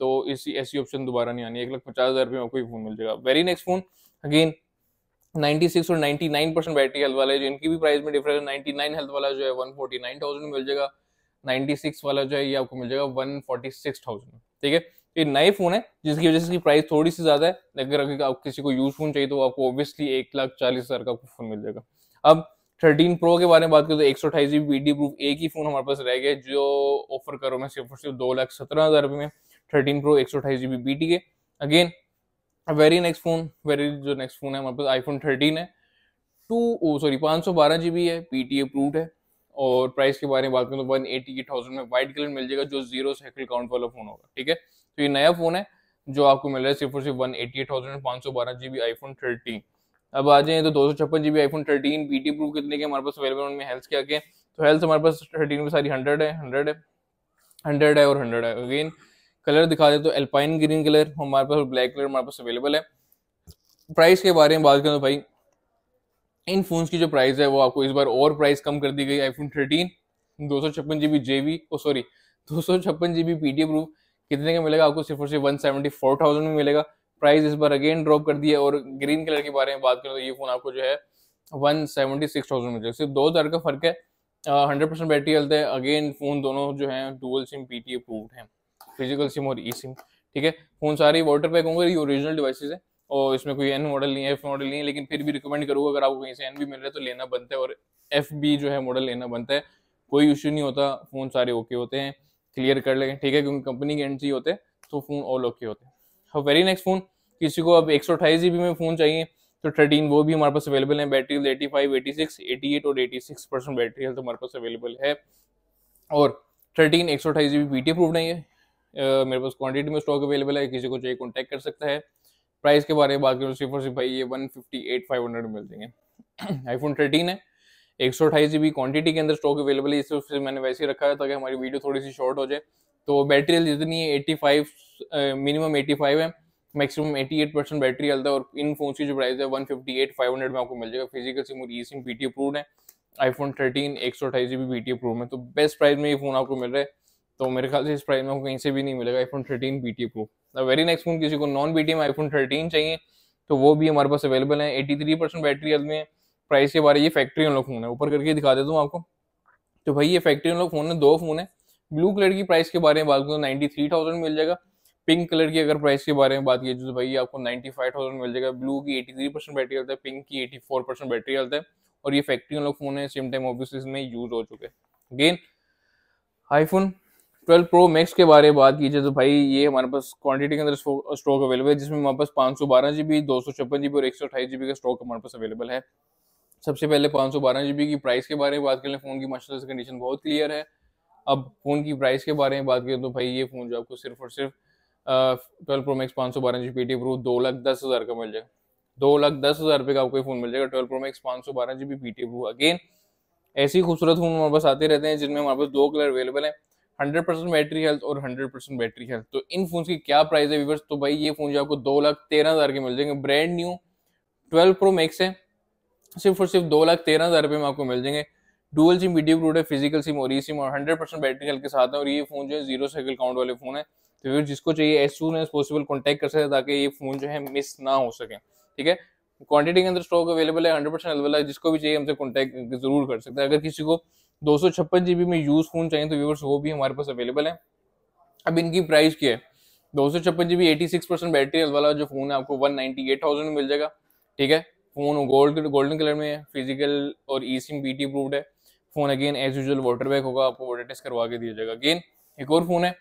तो इसी ऐसी ऑप्शन दोबारा नहीं आनी एक लाख पचास हज़ार रुपये में आपको ये फ़ोन मिल जाएगा very next phone again six और नाइन परसेंट बैटरी हेल्थ वाला है जो इनकी भी प्राइस में डिफरेंस है नाइन हेल्थ वाला जो है 149,000 में मिल जाएगा सिक्स वाला जो है ये आपको मिल जाएगा थाउजेंड ठीक है ये नए फ़ोन है जिसकी वजह से इसकी प्राइस थोड़ी सी ज़्यादा है अगर अगर आप किसी को यूज फ़ोन चाहिए तो आपको ऑब्वियसली एक लाख चालीस हज़ार का फ़ोन मिल जाएगा अब थर्टीन प्रो के बारे में बात करें तो एक सौ अठाईस जीबी बी प्रूफ एक ही फ़ोन हमारे पास रह गया जो ऑफर करो मैं सिर्फ और सिर्फ दो लाख सत्रह हज़ार रुपये में थर्टीन प्रो एक सौ अठाईस जीबी बी टी के again very next phone very जो नेक्स्ट फ़ोन है हमारे पास आईफोन थर्टीन है टू सॉरी पाँच सौ बारह जी बी है पी टी अप्रूव है और प्राइस के बारे में बात करें तो वन एटी एट थाउजेंड में व्हाइट कलर मिल जाएगा जो जीरो साइकिल काउंट वाला फ़ोन होगा ठीक है तो ये नया फ़ोन है जो आपको मिल रहा है सिर्फ और सिर्फ वन एटी एट थाउजेंड पाँच सौ बारह G B iPhone thirteen अब आ जाए तो दो सौ छप्पन G B iPhone thirteen B T proof कितने के हमारे पास अवेलेबल उनमें हेल्थ के आके तो हेल्थ हमारे पास थर्टीन में सारी हंड्रेड है हंड्रेड है हंड्रेड है और हंड्रेड है अगेन कलर दिखा दे तो एल्पाइन ग्रीन कलर हमारे पास ब्लैक कलर हमारे पास अवेलेबल है प्राइस के बारे में बात करें तो भाई इन फोन्स की जो प्राइस है वो आपको इस बार और प्राइस कम कर दी गई आईफोन थर्टीन दो सौ छप्पन G B J B O sorry दो सौ छप्पन G B P T proof कितने का मिलेगा आपको सिर्फ और सिर्फ वन सेवेंटी फोर थाउजेंड में मिलेगा प्राइस इस बार अगेन ड्रॉप कर दिया और ग्रीन कलर के बारे में बात करें तो ये फोन आपको जो है वन सेवेंटी सिक्स थाउजेंड मिलेगा सिर्फ दो हज़ार का फर्क है हंड्रेड परसेंट बैटरी चलते है अगेन फोन दोनों जो है dual sim P T approved है फिजिकल सिम और ई सिम ठीक है फोन सारी वाटर पैक होंगे ये ओरिजिनल डिवाइसेज है और इसमें कोई एन मॉडल नहीं है एफ मॉडल नहीं है लेकिन फिर भी रिकमेंड करूँगा अगर आपको कहीं से एन भी मिल रहा है तो लेना बनता है और एफ भी जो है मॉडल लेना बनता है कोई इशू नहीं होता फ़ोन सारे ओके होते हैं क्लियर कर लेंगे ठीक है क्योंकि कंपनी के एंट्री होते तो फ़ोन ऑल ओके होते हैं वेरी नेक्स्ट फ़ोन किसी को अब एक सौ में फ़ोन चाहिए तो थर्टीन वो भी हमारे पास अवेलेबल है battery eighty five eighty six eighty eight और eighty six percent battery health तो हमारे पास अवेलेबल है और थर्टीन एक सौ अठाईस जी बी पी प्रूफ नहीं है uh, मेरे पास क्वांटिटी में स्टॉक अवेलेबल है किसी को चाहिए कॉन्टैक्ट कर सकता है प्राइस के बारे में बात करूँ सिर्फ और सिर्फ भाई ये one fifty eight five hundred मिल जाएंगे आईफोन थर्टीन है एक सौ अठाईस जीबी क्वान्टिटी के अंदर स्टॉक अवेलेबल है इसे मैंने वैसे ही रखा है ताकि हमारी वीडियो थोड़ी सी शॉर्ट हो जाए तो बैटरी हेल्थ जितनी है eighty five minimum eighty five है maximum eighty eight percent battery health है और इन फोन की जो प्राइस है one fifty eight five hundred में आपको मिल जाएगा फिजिकल सिम और ई सिम पी टी अप्रूव है आईफोन थर्टीन एक सौ अठाईस जी बी टी अप्रूव है तो बेस्ट प्राइस में ये फ़ोन आपको मिल रहा है तो मेरे ख्याल से इस प्राइस में आपको कहीं से भी नहीं मिलेगा iPhone thirteen P T approve very next phone किसी को नॉन बी टी में आईफोन थर्टीन चाहिए तो वो भी हमारे पास अवेलेबल है eighty three percent battery health में है प्राइस के बारे ये फैक्ट्री उन लोग फोन है ऊपर करके दिखा देता हूँ आपको तो भाई ये फैक्ट्री उन लोग फोन है दो फोन है ब्लू कलर की प्राइस के बारे में बात करूँ तो नाइन्टी थ्री थाउजेंड मिल जाएगा पिंक कलर की अगर प्राइस के बारे में बात की तो भाई आपको नाइन्टी फाइव थाउजेंड मिल जाएगा ब्लू की एटी थ्री परसेंट बैटरी चलता है पिंक की एटी फोर परसेंट बैटरी चलता है और ये फैक्ट्री उन लोग फोन है सेम टाइम ऑफिस में यूज हो चुके हैं अगेन आईफोन 12 प्रो मैक्स के बारे में बात कीजिए तो भाई ये हमारे पास क्वांटिटी के अंदर स्टॉक अवेलेबल है जिसमें हमारे पास पाँच सौ बारह जी बी दो सौ छप्पन जी बी और एक सौ अठाईस जी बी का स्टॉक हमारे पास अवेलेबल है सबसे पहले पाँच सौ बारह जी की प्राइस के बारे में बात लें फ़ोन की माशाल्लाह से कंडीशन बहुत क्लियर है अब फ़ोन की प्राइस के बारे में बात करें तो भाई ये फ़ोन जो आपको सिर्फ और सिर्फ ट्वेल्व प्रो मैक्स पाँच सौ बारह जी पी प्रूफ दो लाख दस हज़ार का मिल जाएगा दो लाख दस हज़ार रुपये का आपको फ़ोन मिल जाएगा ट्वेल्व प्रो मैक्स पाँच सौ बारह G B P T proof again ऐसे ही खूबसूरत फ़ोन हमारे पास आते रहते हैं जिनमें हमारे पास दो कलर अवेलेबल हैं हंड्रेड परसेंट बैटरी हेल्थ और हंड्रेड परसेंट बैटरी हेल्थ तो इन फोन की क्या प्राइस है तो भाई ये फ़ोन जो आपको दो लाख तेरह हज़ार के मिल जाएंगे brand new twelve pro max है सिर्फ और सिर्फ दो लाख तेरह हज़ार रुपये में आपको मिल जाएंगे डुअल सिम वीडियो प्रूड है फिजिकल सिम और ई सिम और हंड्रेड परसेंट बैटरी हेल्थ के साथ है और ये फोन जो है जीरो साइकिल काउंट वाले फोन है तो फिर जिसको चाहिए as soon as possible contact कर सकते हैं ताकि ये फोन जो है मिस ना हो सके ठीक है क्वांटिटी के अंदर स्टॉक अवेलेबल है हंड्रेड परसेंट अवेलेबल है जिसको भी चाहिए हमसे कॉन्टैक्ट जरूर कर सकते हैं अगर किसी को दो सौ छप्पन जी बी में यूज फोन चाहिए तो व्यूवर्स वो भी हमारे पास अवेलेबल है अब इनकी प्राइस क्या है दो सौ छप्पन G B eighty six percent battery वाला जो फोन है आपको वन नाइनटी एट थाउजेंड में मिल जाएगा ठीक है फ़ोन गोल्ड गोल्डन कलर में है फिजिकल और ई सिम बी टी है phone again as usual water back होगा आपको वाटर टेस्ट करवा के दिया जाएगा अगेन एक और फ़ोन है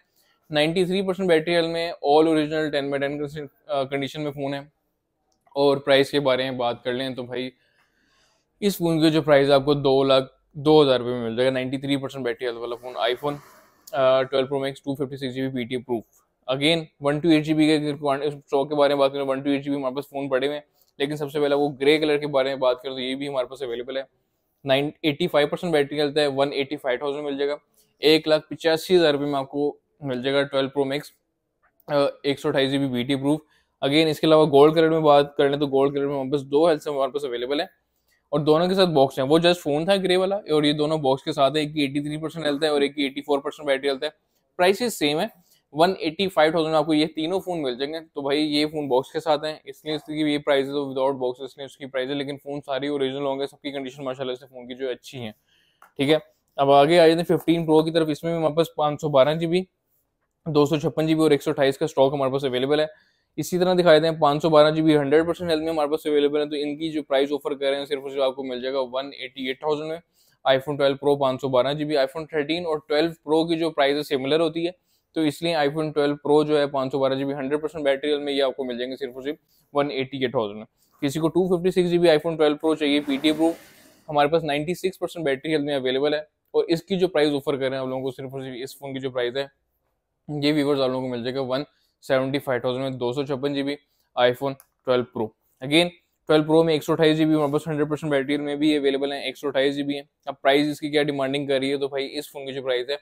93 परसेंट बैटरी हेल्थ में all original 10 by ten condition में फ़ोन है और प्राइस के बारे में बात कर लें तो भाई इस फ़ोन की जो प्राइस आपको दो लाख दो हज़ार रुपये में मिल जाएगा 93 परसेंट बैटरी हेल्थ वाला phone iPhone twelve pro max two fifty six G B P T proof again one two eight G B के स्टॉक के बारे में बात करें one two eight G B हमारे पास फ़ोन पड़े हुए हैं लेकिन सबसे पहले वो ग्रे कलर के बारे में बात करें तो ये भी हमारे पास अवेलेबल है nine eighty five percent battery चलता है वन एटी फाइव थाउजेंड मिल जाएगा एक लाख पचासी हज़ार रुपये में आपको मिल जाएगा ट्वेल्व प्रो मैक्स एक सौ अठाईस G B B T proof again इसके अलावा गोल्ड कलर में बात कर लें तो गोल्ड कलर में हमारे पास दो हेल्थ हमारे पास अवेलेबल है और दोनों के साथ बॉक्स हैं वो जस्ट फोन था ग्रे वाला और ये दोनों बॉक्स के साथ है एक की एटी थ्री परसेंट हेल्थ है और एक की eighty four percent battery health है प्राइस सेम है वन एटी फाइव थाउजेंड आपको ये तीनों फ़ोन मिल जाएंगे तो भाई ये फ़ोन बॉक्स के साथ हैं इसलिए इसकी ये प्राइस है विदाउट बॉक्स इसलिए उसकी प्राइस है लेकिन फ़ोन सारी ओरिजिनल होंगे सबकी कंडीशन माशाल्लाह से फ़ोन की जो अच्छी है ठीक है अब आगे आ जाते हैं फिफ्टीन प्रो की तरफ इसमें हमारे पास पाँच सौ बारह जी बी दो सौ छप्पन जी बी और एक सौ अठाईस का स्टॉक हमारे पास अवेलेबल है इसी तरह दिखाई हैं पाँच सौ बारह G B hundred percent health में हमारे पास अवेलेबल है तो इनकी जो प्राइस ऑफर कर रहे हैं सिर्फ उसको आपको मिल जाएगा वन एटी एट थाउजेंड में आईफोन ट्वेल्व प्रो पाँच सौ बारह जी बी आईफोन थर्टीन और ट्वेल्व प्रो की जो प्राइस है सिमिलर होती है तो इसलिए आईफोन ट्वेल्व प्रो जो है पाँच सौ बारह G B hundred percent battery में ये आपको मिल जाएंगे सिर्फ और सिर्फ वन एटी के थाउजेंड किसी को two fifty six G B iPhone twelve pro चाहिए पी टी प्रूफ हमारे पास ninety six percent battery health में अवेलेबल है और इसकी जो प्राइस ऑफर कर रहे हैं आप लोगों को सिर्फ और सिर्फ इस फोन की जो प्राइस है ये व्यूवर्स आप लोगों को मिल जाएगा वन सेवेंटी फाइव थाउजेंड में दो सौ छप्पन G B iPhone twelve pro again twelve pro में एक सौ अठाईस जी बी हमारे पास हंड्रेड परसेंट बैटरी में भी अवेलेबल है एक सौ अठाईस जी बी है अब प्राइस इसकी क्या डिमांडिंग कर रही है तो भाई इस फोन की जो प्राइस है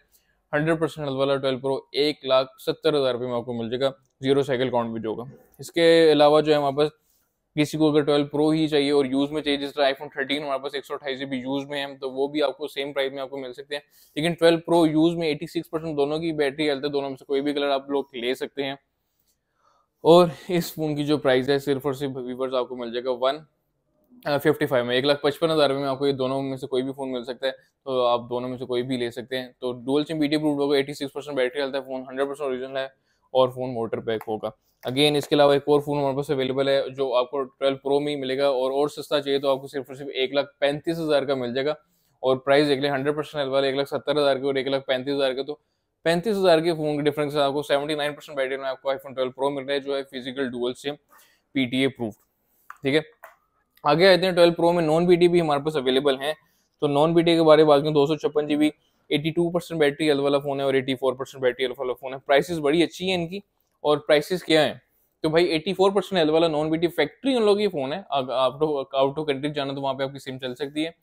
हंड्रेड परसेंट वाला ट्वेल्व प्रो एक लाख सत्तर हज़ार रुपये में आपको मिल जाएगा जीरो साइकिल काउंट भी जो होगा इसके अलावा जो है हमारे पास किसी को अगर ट्वेल्व प्रो ही चाहिए और यूज़ में चाहिए जिस तरह आईफोन थर्टीन हमारे पास एक सौ अठाईस जी यूज़ में है तो वो भी आपको सेम प्राइस में आपको मिल सकते हैं लेकिन ट्वेल्व प्रो यूज़ में एटी सिक्स परसेंट दोनों की बैटरी हेल्थ है दोनों में से कोई भी कलर आप लोग ले सकते हैं और इस फ़ोन की जो प्राइस है सिर्फ और सिर्फ वीवर्स आपको मिल जाएगा वन फिफ्टी फाइव में एक लाख पचपन हज़ार में आपको ये दोनों में से कोई भी फ़ोन मिल सकता है तो आप दोनों में से कोई भी ले सकते हैं तो dual sim B T proof होगा एटी सिक्स परसेंट बैटरी हलता है फ़ोन हंड्रेड परसेंट ओरिजिनल है और फ़ोन मोटर पैक होगा अगेन इसके अलावा एक और फ़ोन हमारे पास अवेलेबल है जो आपको ट्वेल्व प्रो में ही मिलेगा और और सस्ता चाहिए तो आपको सिर्फ और सिर्फ एक लाख पैंतीस हज़ार का मिल जाएगा और प्राइस देख लें हंड्रेड परसेंट हलवा एक लाख सत्तर हज़ार के और एक लाख पैंतीस हज़ार का तो पैंतीस हज़ार के फ़ोन के डिफरेंस आपको सेवेंटी नाइन परसेंट बैटरी में आपको आईफोन ट्वेल्व प्रो मिल रहा है जो है physical dual sim P T A proof ठीक है आगे आते हैं ट्वेल्व प्रो में नॉन बी भी हमारे पास अवेलेबल है तो नॉन बी के बारे में बात करें तो दो सौ छप्पन G B eighty two percent battery L वाला फ़ोन है और eighty four percent battery L वाला फ़ोन है प्राइसेस बड़ी अच्छी है इनकी और प्राइसेस क्या है तो भाई एटी फोर परसेंट एल वाला नॉन बी फैक्ट्री उन लोगों की फ़ोन है आउट ऑफ कंट्री जाना तो वहाँ पे आपकी सिम चल सकती है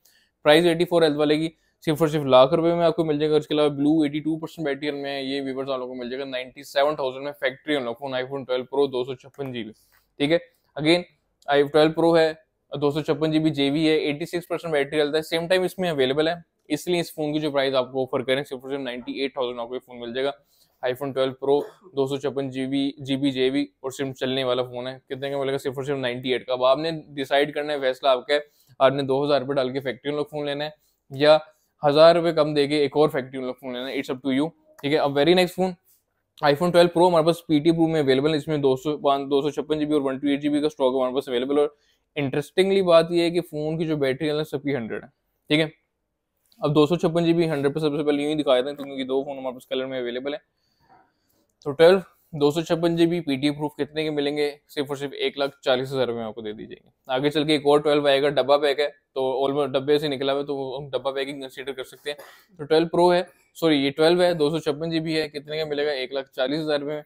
प्राइस एटी फोर एल वाले की सिर्फ और सिर्फ लाख रुपए में आपको मिल जाएगा उसके अलावा blue eighty two percent battery में ये वीवर्स वालों को मिल जाएगा नाइनटी सेवन थाउजेंड में फैक्ट्री उन लोग phone iPhone twelve pro दो सौ छप्पन जी ठीक है अगेन आई ट्वेल्व प्रो है दो सौ छप्पन जी बी जेवी है एट्टी सिक्स परसेंट बैटरी चलता है सेम टाइम इसमें अवेलेबल है इसलिए इस फोन की जो प्राइस आपको ऑफर करें सिर्फ सिर्फ नाइन्टी एट थाउजेंड आपको फोन मिल जाएगा आईफोन ट्वेल्व प्रो दो सौ छप्पन जीबी जीबी जेबी और सिम चलने वाला फोन है कितने का मिलेगा सिर्फ और सिर्फ एट का अब आपने डिसाइड करना है फैसला आपका है आपने दो हज़ार रुपये डाल के फैक्ट्री लोग फ़ोन लेना है या हज़ार रुपये कम दे के एक और फैक्ट्री लोग फ़ोन लेना है इट्स अप टू यू ठीक है अब very next phone iPhone twelve pro हमारे पास पीटी प्रो में अवेलेबल है इसमें दो सौ दो सौ छप्पन जीबी और वन टू एट जीबी का स्टॉक हमारे पास अवेलेबल और इंटरेस्टिंगली बात यह है कि फ़ोन की जो बैटरी है सबकी हंड्रेड है ठीक है अब दो सौ छप्पन जी बी हंड्रेड पर सबसे पहले यूँ ही दिखाया हैं क्योंकि दो फ़ोन हमारे पास कलर में अवेलेबल है तो ट्वेल्व दो सौ छप्पन G B P T proof कितने के मिलेंगे सिर्फ और सिर्फ एक लाख चालीस हज़ार रुपये आपको दे दी जाएगी आगे चल के एक और ट्वेल्व आएगा डब्बा पैक है तो ऑलमोस्ट डब्बे से निकला हुआ तो हम डब्बा पैकिंग कंसिडर कर सकते हैं तो ट्वेल्व प्रो है सॉरी ये ट्वेल्व है दो सौ छप्पन जी बी है कितने का मिलेगा एक लाख चालीस हज़ार रुपये में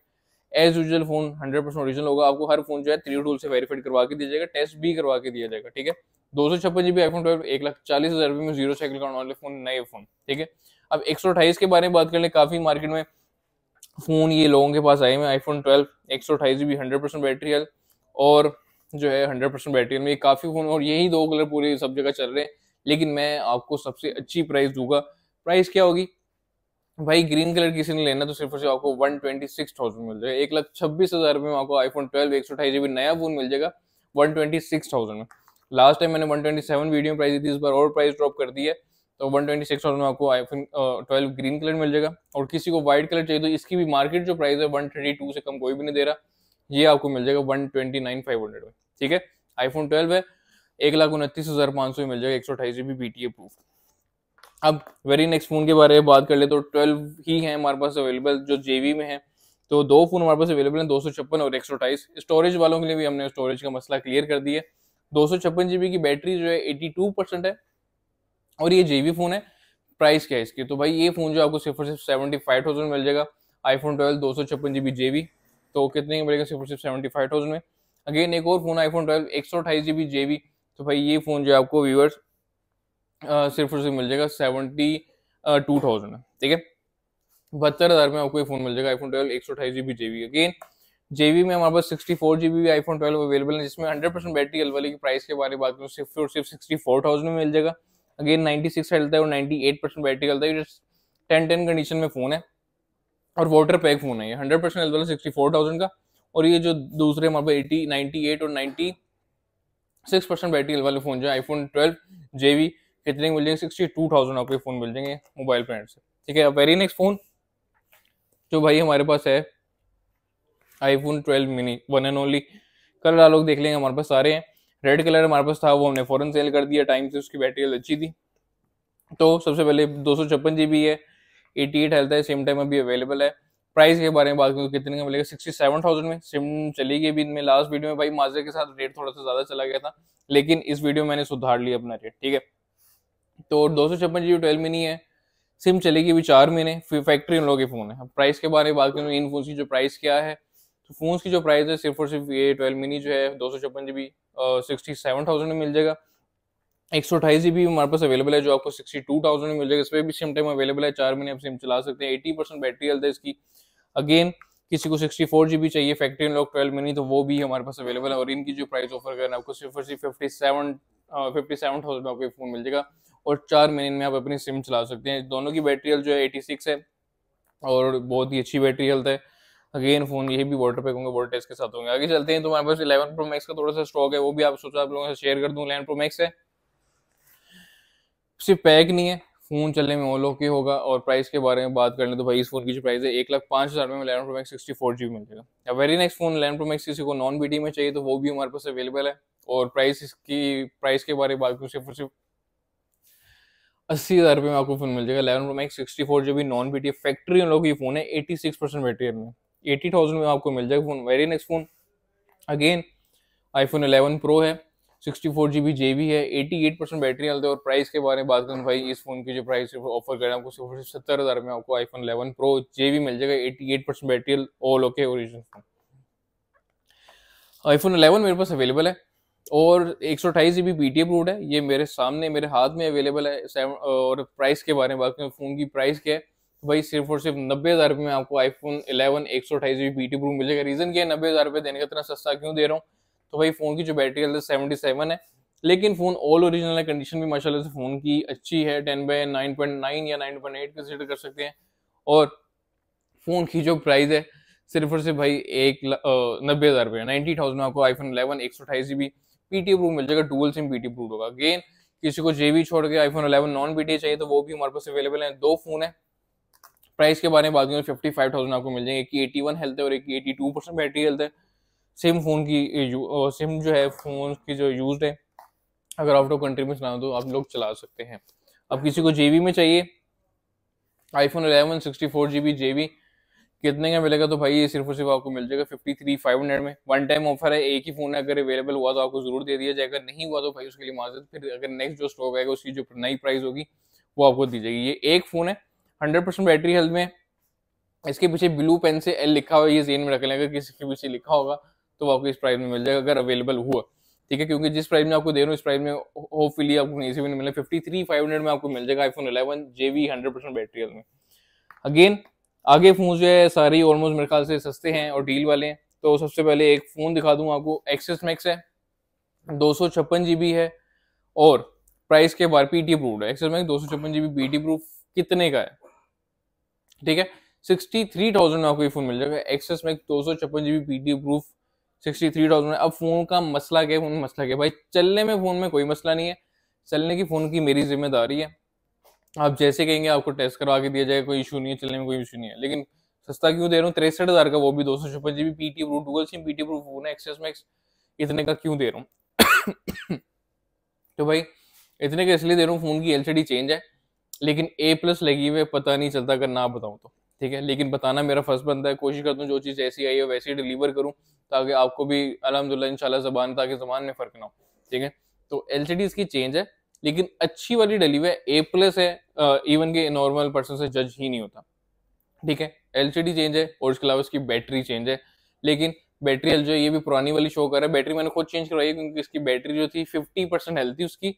as usual phone hundred percent original होगा आपको हर फोन जो है थ्री टूल से वेरीफाइड करवा के दिया जाएगा टेस्ट भी करवा के दिया जाएगा ठीक है दो सौ छप्पन जीबी आईफोन ट्वेल्व एक लाख चालीस हजार रुपये में जीरो साइकिल का वाले फोन नए फोन ठीक है अब एक सौ अठाईस के बारे में बात कर लें काफी मार्केट में फोन ये लोगों के पास आए हैं आईफोन ट्वेल्व एक सौ G GB hundred percent battery है और जो है हंड्रेड परसेंट बैटरी में काफी फोन और यही दो कलर पूरे सब जगह चल रहे हैं लेकिन मैं आपको सबसे अच्छी प्राइस दूंगा प्राइस क्या होगी भाई ग्रीन कलर किसी ने लेना तो सिर्फ और सिर्फ आपको वन ट्वेंटी सिक्स थाउजेंड मिल जाएगा एक लाख छब्बीस हज़ार रुपये में आपको आईफोन ट्वेल्व एक सौ अठाई जी बी नया फोन मिल जाएगा वन ट्वेंटी सिक्स थाउजेंड में लास्ट टाइम मैंने one twenty seven video price दी थी इस बार और प्राइस ड्रॉप कर दी है तो वन ट्वेंटी सिक्स थाउजेंड में आपको आईफोन ट्वेल्व ग्रीन कलर मिल जाएगा और किसी को व्हाइट कलर चाहिए तो इसकी भी मार्केट जो प्राइस है वन थर्टी टू से कम कोई भी नहीं दे रहा ये आपको मिल जाएगा one twenty nine five hundred में ठीक है आईफोन ट्वेल्व है एक लाख उनतीस हज़ार पाँच सौ मिल जाएगा एक सौ अठाई G B B T A proof अब वेरी नेक्स्ट फ़ोन के बारे में बात कर ले तो ट्वेल्व ही है हमारे पास अवेलेबल जो जे में है तो दो फ़ोन हमारे पास अवेलेबल हैं दो सौ छप्पन और एक सौ अठाईस स्टोरेज वालों के लिए भी हमने स्टोरेज का मसला क्लियर कर दिया दो सौ छप्पन जी बी की बैटरी जो है एटी टू परसेंट है और ये जेबी फ़ोन है प्राइस क्या है इसकी तो भाई ये फ़ोन जो आपको सिर्फ और सिर्फ सेवेंटी फाइव थाउजेंड मिल जाएगा आईफोन ट्वेल्व दो सौ छप्पन जी बी जे बी तो कितने का मिलेगा सिर्फ और सिर्फ सेवेंटी फाइव थाउजेंड में अगेन एक और फ़ोन आईफोन ट्वेल्व एक सौ अठाईस जी बी जे बी तो भाई ये फ़ोन जो है आपको व्यूअर्स सिर्फ और सिर्फ मिल जाएगा सेवेंटी टू थाउजेंड ठीक है बहत्तर हज़ार में आपको ये फोन मिल जाएगा आईफोन ट्वेल्व एक सौ अठाईस जी बी जेवी अगेन जेवी में हमारे पास सिक्सटी फोर जी बी भी आईफोन ट्वेल्व अवेलेबल है जिसमें हंड्रेड परसेंट बैटरी एल वाले की प्राइस के बारे में बात करूँ सिर्फ और सिर्फ सिक्सटी फोर थाउजेंड में मिल जाएगा अगेन नाइनटी सिक्स चलता है और नाइनटी एट परसेंट बैटरी चलता है टेन टेन कंडीशन में फ़ोन है और वाटर पैक फ़ोन है ये हंड्रेड परसेंट एल अलवाला सिक्सटी फोर थाउजेंड का और ये जो दूसरे हमारे पास एटी नाइनटी एट और ninety six percent battery L वाले फ़ोन जो है आईफोन ट्वेल्व जे वी कितने मिल जाएंगे सिक्सटी टू थाउजेंड आपके फ़ोन मिल जाएंगे मोबाइल ब्रांड से ठीक है वेरी नेक्स्ट फ़ोन जो भाई हमारे पास है iPhone twelve mini one and only colour आलोक देख लेंगे हमारे पास सारे हैं रेड कलर हमारे पास था वो हमने फ़ौरन सेल कर दिया टाइम से उसकी बैटरी अच्छी थी तो सबसे पहले दो सौ छप्पन जी बी है एटी एट हेल्थ है सेम टाइम अभी अवेलेबल है प्राइस के बारे में बात करूँ कितने का मिलेगा सिक्सटी सेवन थाउजेंड में सिम चली गई भी इनमें लास्ट वीडियो में भाई माजे के साथ रेट थोड़ा सा ज़्यादा चला गया था लेकिन इस वीडियो में मैंने सुधार लिया अपना रेट ठीक है तो दो सौ छप्पन जी बी ट्वेल्व मिनी है सिम चलेगी अभी चार महीने फैक्ट्री उन लोगों के फ़ोन है अब प्राइस के बारे में बात करूँ इन फोन की जो प्राइस क्या है तो फोन की जो प्राइस है सिर्फ और सिर्फ ये ट्वेल्व मिनी जो है दो सौ छप्पन G B sixty seven thousand में मिल जाएगा एक सौ अठाईस जी बी हमारे पास अवेलेबल है जो आपको सिक्सटी टू थाउजेंड में मिल जाएगा इस पर भी सिम टाइम अवेलेबल है चार महीने आप सिम चला सकते हैं एटी परसेंट बैटरी हेल्थ है इसकी अगेन किसी को सिक्सटी फोर जी बी चाहिए फैक्ट्री लॉक ट्वेल्व मिनी तो वो भी हमारे पास अवेलेबल है और इनकी जो प्राइस ऑफर करना आपको सिर्फ और सिर्फ fifty seven fifty seven thousand में आपको फोन मिल जाएगा और चार महीने में आप अपनी सिम चला सकते हैं दोनों की बैटरी हेल्थ जो है एटी सिक्स है और बहुत ही अच्छी बैटरी हेल्थ है अगेन फोन ये भी वाटर पैक होंगे वोल्टेज के साथ होंगे आगे चलते हैं तो हमारे पास इलेवन प्रो मैक्स का थोड़ा सा स्टॉक है वो भी आप सोचा आप लोगों से शेयर कर दूँ इलेवन प्रो मैक्स है सिर्फ पैक नहीं है फ़ोन चलने में ओलो के होगा और प्राइस के बारे में बात कर लें तो भाई इस फोन की जो प्राइस है एक लाख पाँच हज़ार में eleven pro max sixty four G मिल जाएगा या very next phone eleven pro max किसी को नॉन बी में चाहिए तो वो भी हमारे पास अवेलेबल है और प्राइस इसकी प्राइस के बारे में बात करूँ सिर्फ सिर्फ अस्सी हज़ार रुपये में आपको फ़ोन मिल जाएगा eleven pro max sixty four G भी नॉन बी टी फैक्ट्री उन लोगों की फ़ोन है एटी सिक्स परसेंट बैटरी में एटी थाउजेंड में आपको मिल जाएगा phone very next phone again iPhone eleven pro है sixty four G B J B है एटी एट परसेंट बैटरी आते हैं और प्राइस के बारे में बात करूँ भाई इस फ़ोन की जो प्राइस ऑफर कर रहे हैं आपको सिर्फ सत्तर हज़ार में आपको iPhone eleven pro J B मिल जाएगा eighty eight percent battery all okay original phone iPhone eleven मेरे पास अवेलेबल है और एक सौ अठाईस जी बी पी टी है ये मेरे सामने मेरे हाथ में अवेलेबल है और प्राइस के बारे में बात करें फ़ोन की प्राइस क्या है तो भाई सिर्फ और सिर्फ नब्बे हज़ार रुपये में आपको आईफोन इलेवन एक सौ अठाईस जी बी टी टी मिलेगा रीज़न क्या है नब्बे हज़ार रुपये देने का इतना सस्ता क्यों दे रहा हूँ तो भाई फ़ोन की जो बैटरी हेल्थ सेवेंटी सेवन है लेकिन फ़ोन ऑल ओरिजिनल है कंडीशन भी माशाल्लाह से फ़ोन की अच्छी है ten by nine point nine या नाइन पॉइंट एट कंसिडर कर सकते हैं और फ़ोन की जो प्राइस है सिर्फ और सिर्फ भाई एक नब्बे हज़ार रुपये नाइन्टी थाउजेंड में आपको आईफोन इलेवन एक सौ अठाईस जी बी पीटी प्रूफ मिल जाएगा डुअल सिम पीटी प्रूफ होगा अगेन किसी को जेबी छोड़ के आईफोन अलेवन नॉन पीटीए चाहिए तो वो भी हमारे पास अवेलेबल है दो फोन है प्राइस के बारे में बात करें फिफ्टी फाइव थाउजेंड आपको मिल जाएंगे एक की एटी वन हेल्थ है और एक की eighty two percent battery health है सिम फोन की सिम जो है फोन की जो यूज है अगर आउट ऑफ कंट्री में चला तो आप लोग चला सकते हैं अब किसी को जेबी में चाहिए iPhone eleven sixty four G B JB कितने का मिलेगा तो भाई ये सिर्फ और सिर्फ आपको मिल जाएगा फिफ्टी थ्री फाइव हंड्रेड में वन टाइम ऑफर है एक ही फोन है अगर अवेलेबल हुआ तो आपको जरूर दे दिया जाए अगर नहीं हुआ तो भाई उसके लिए माजद फिर अगर नेक्स्ट जो स्टॉक आएगा उसकी जो नई प्राइस होगी वो आपको दी जाएगी ये एक फोन है हंड्रेड परसेंट बैटरी हेल्थ में इसके पीछे ब्लू पेन से एल लिखा हुआ ये जेन में रख लेंगे अगर किसी के पीछे लिखा होगा तो आपको इस प्राइस में मिल जाएगा अगर अवेलेबल हुआ ठीक है क्योंकि जिस प्राइस में आपको दे रहा हूँ इस प्राइस में होपफुली आपको कहीं से भी नहीं मिला फिफ्टी थ्री फाइव हंड्रेड में आपको मिल जाएगा iPhone eleven J V hundred percent battery health में अगेन आगे फ़ोन जो है सारे ऑलमोस्ट मेरे ख्याल से सस्ते हैं और डील वाले हैं तो सबसे पहले एक फ़ोन दिखा दूँ आपको एक्सेस मैक्स है दो सौ है और प्राइस के बार P T proof XS max दो सौ छप्पन G B P T proof कितने का है ठीक है सिक्सटी थ्री थाउजेंड में आपको ये फ़ोन मिल जाएगा एक्सेस मैक्स दो सौ छप्पन G B P T proof sixty three thousand में अब फ़ोन का मसला क्या है फ़ोन मसला क्या है भाई चलने में फ़ोन में कोई मसला नहीं है चलने की फ़ोन की मेरी जिम्मेदारी है आप जैसे कहेंगे आपको टेस्ट करवा के दिया जाएगा कोई इशू नहीं है चलने में कोई इशू नहीं है लेकिन सस्ता क्यों दे रहा हूँ तिरसठ हज़ार का वो भी दो सौ छप्पन G B P T proof Google sim P T proof phone XS max इतने का क्यों दे रहा हूँ तो भाई इतने का इसलिए दे रहा हूँ फ़ोन की एल चेंज है लेकिन ए प्लस लगी हुई पता नहीं चलता अगर ना बताऊँ तो ठीक है लेकिन बताना मेरा फर्स्ट बनता है कोशिश करता हूँ जो चीज़ ऐसी आई है वैसे ही डिलीवर करूँ ताकि आपको भी अलहमदिल्ला इन शाला जबान ताकि जबान में फ़र्क ना हो ठीक है तो एल इसकी चेंज है लेकिन अच्छी वाली डेली ए प्लस है इवन के नॉर्मल पर्सन से जज ही नहीं होता ठीक है एलसीडी चेंज है और उसके अलावा उसकी बैटरी चेंज है लेकिन बैटरी एल जो है ये भी पुरानी वाली शो कर रहा है बैटरी मैंने खुद चेंज करवाई क्योंकि इसकी बैटरी जो थी फिफ्टी परसेंट हेल्थ थी उसकी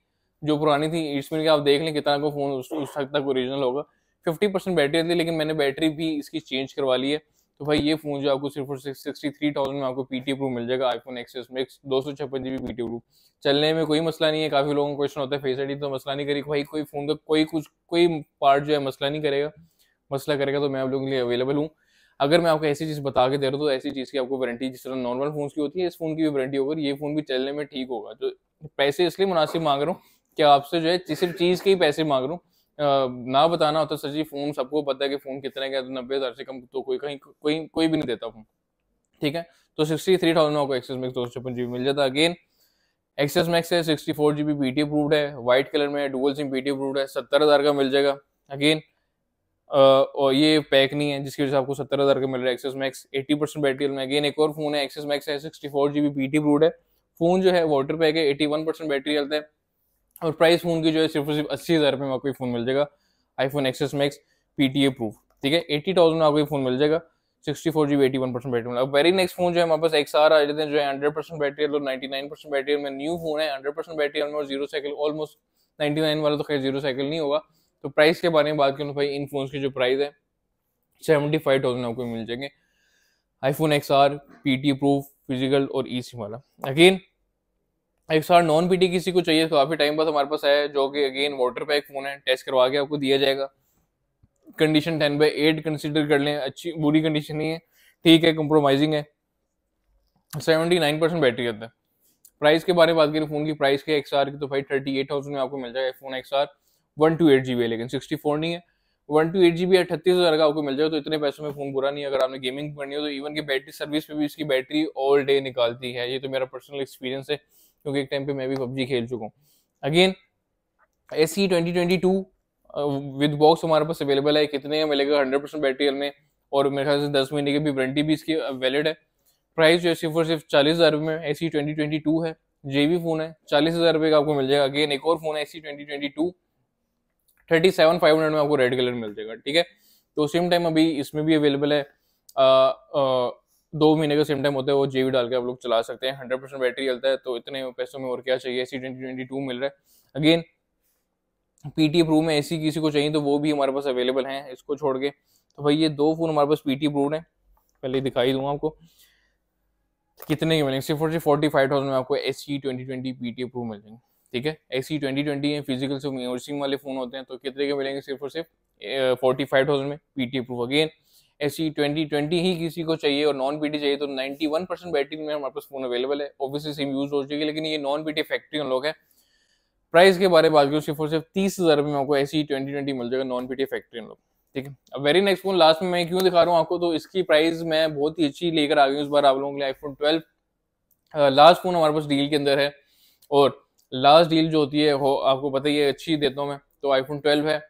जो पुरानी थी इसमें आप देख लें कितना को फोन उस, उस हद तक ओरिजिनल होगा फिफ्टी परसेंट बैटरी थी लेकिन मैंने बैटरी भी इसकी चेंज करवा ली है तो भाई ये फोन जो आपको सिर्फ और सिक्सटी थ्री थाउजेंड में आपको पी टी प्रूफ मिल जाएगा आईफोन एक्सेस में दो सौ छप्पन G B P T proof चलने में कोई मसला नहीं है काफ़ी लोगों को क्वेश्चन होता है फेस आई तो मसला नहीं करेगी भाई कोई फ़ोन का कोई कुछ कोई पार्ट जो है मसला नहीं करेगा मसला करेगा तो मैं आप लोगों के लिए अवेलेबल हूँ अगर मैं आपको ऐसी चीज़ बता के दे रहा हूँ तो ऐसी चीज़ की आपको वारंटी जिस तरह नॉर्मल फ़ोन की होती है इस फ़ोन की भी वारंटी होगी ये फ़ोन भी चलने में ठीक होगा तो पैसे इसलिए मुनासिब मांग रहा हूँ कि आपसे जो है सिर्फ चीज़ के ही पैसे मांग रहा हूँ ना बताना होता सर जी फ़ोन सबको पता है कि फ़ोन कितने का तो नब्बे हज़ार से कम तो कोई कहीं कोई कोई भी नहीं देता फ़ोन ठीक है तो सिक्सटी थ्री थाउजेंड आपको एक्सेस मैक्स दो सौ छप्पन जी मिल जाता अगेन एक्सेस मैक्स है sixty four G B P T approve है वाइट कलर में dual sim P T approve है सत्तर हज़ार का मिल जाएगा अगेन और ये पैक नहीं है जिसकी वजह से आपको सत्तर हज़ार का मिल रहा है XS max eighty percent battery में अगेन एक और फोन है एक्सेस मैक्स है sixty four G B P T approve है फोन जो है वाटर पैक है एटी वन परसेंट बैटरी चलता है और प्राइस फ़ोन की जो है सिर्फ और सिर्फ अस्सी हज़ार रुपये में आपको ये फ़ोन मिल जाएगा iPhone XS max P T A proof ठीक है एट्टी थाउजेंड में आपको ये फ़ोन मिल जाएगा sixty four G B eighty one percent battery अब वेरी नेक्स्ट फोन जो है हमारे पास एक्स आर आ जाते हैं जो है हंड्रेड परसेंट बैटरी और नाइन्टी नाइन परसेंट बैटरी में न्यू फोन है हंड्रेड परसेंट बैटरी वाले और zero cycle almost ninety nine वाला तो खैर जीरो साइकिल नहीं होगा तो प्राइस के बारे में बात करूँ तो भाई इन फोन की जो प्राइस है सेवेंटी फाइव थाउजेंड आपको मिल जाएंगे iPhone X R P T proof physical और ई e सी वाला अगेन एक सौ नॉन टी किसी को चाहिए काफ़ी टाइम बाद हमारे पास है जो कि अगेन वाटर पैक फ़ोन है टेस्ट करवा के आपको दिया जाएगा condition ten by eight consider कर लें अच्छी बुरी कंडीशन नहीं है ठीक है कंप्रोमाइजिंग है सेवेंटी नाइन परसेंट बैटरी होता है प्राइस के बारे में बात करें फ़ोन की प्राइस के एक्स आर की तो भाई थर्टी एट थाउजेंड में आपको मिल जाएगा phone X R one two eight G B है लेकिन सिक्सटी फोर नहीं है one two eight G B अट्ठतीस हज़ार का आपको मिल जाएगा तो इतने पैसों में फ़ोन बुरा नहीं है अगर आपने गेमिंग करनी हो तो इवन की बैटरी सर्विस में भी इसकी बैटरी ऑल डे निकालती है ये तो मेरा पर्सनल एक्सपीरियंस है क्योंकि एक टाइम पे मैं भी पबजी खेल चुका हूँ again S C twenty twenty two with box हमारे पास अवेलेबल है कितने का मिलेगा हंड्रेड परसेंट बैटरी में और मेरे ख्याल से दस महीने की भी वारंटी भी इसकी वैलिड uh, है प्राइस जो है सिर्फ और सिर्फ चालीस हज़ार रुपये में S E twenty twenty two है जे भी फ़ोन है चालीस हज़ार रुपये का आपको मिल जाएगा अगेन एक और फ़ोन है S E twenty twenty two thirty seven five hundred में आपको रेड कलर मिल जाएगा ठीक है तो सेम टाइम अभी इसमें भी अवेलेबल है uh, uh, दो महीने का सिम टाइम होता है वो जेबी डाल के आप लोग चला सकते हैं हंड्रेड परसेंट बैटरी चलता है तो इतने पैसों में और क्या चाहिए सी ट्वेंटी ट्वेंटी टू मिल रहा है अगेन पी टी प्रो में ऐसी किसी को चाहिए तो वो भी हमारे पास अवेलेबल हैं इसको छोड़ के तो भाई ये दो फ़ोन हमारे पास पी टी प्रो ने पहले दिखाई दूंगा आपको कितने के मिलेंगे सिर्फ और सिर्फ फोर्टी फाइव थाउजेंड में आपको एस सी twenty twenty P T proof मिल जाएंगे ठीक है एस सी ट्वेंटी ट्वेंटी है फिजिकल से सिर्फ वाले फ़ोन होते हैं तो कितने के मिलेंगे सिर्फ और सिर्फ फोर्टी फाइव थाउजेंड में P T proof again SE twenty twenty ही किसी को चाहिए और नॉन बीटी चाहिए तो नाइनटी वन परसेंट बैटरी में हमारे पास फोन अवेलेबल है ऑब्वियसली सिम यूज हो चुकी है लेकिन ये नॉन बीटी फैक्ट्री लोग है प्राइस के बारे में बात करूँ सिर्फ और सिर्फ तीस हज़ार रुपये में आपको ऐसी ट्वेंटी ट्वेंटी मिल जाएगा नॉन बीटी फैक्ट्री लोग ठीक है अब वेरी नेक्स्ट फोन लास्ट में मैं क्यों दिखा रहा हूँ आपको तो इसकी प्राइस मैं बहुत ही अच्छी लेकर आ गई हूँ इस बार आप लोगों के लिए आईफोन ट्वेल्व लास्ट फोन हमारे पास डील के अंदर है और लास्ट डील जो होती है हो आपको पता ही है अच्छी देता हूँ मैं तो आईफोन ट्वेल्व है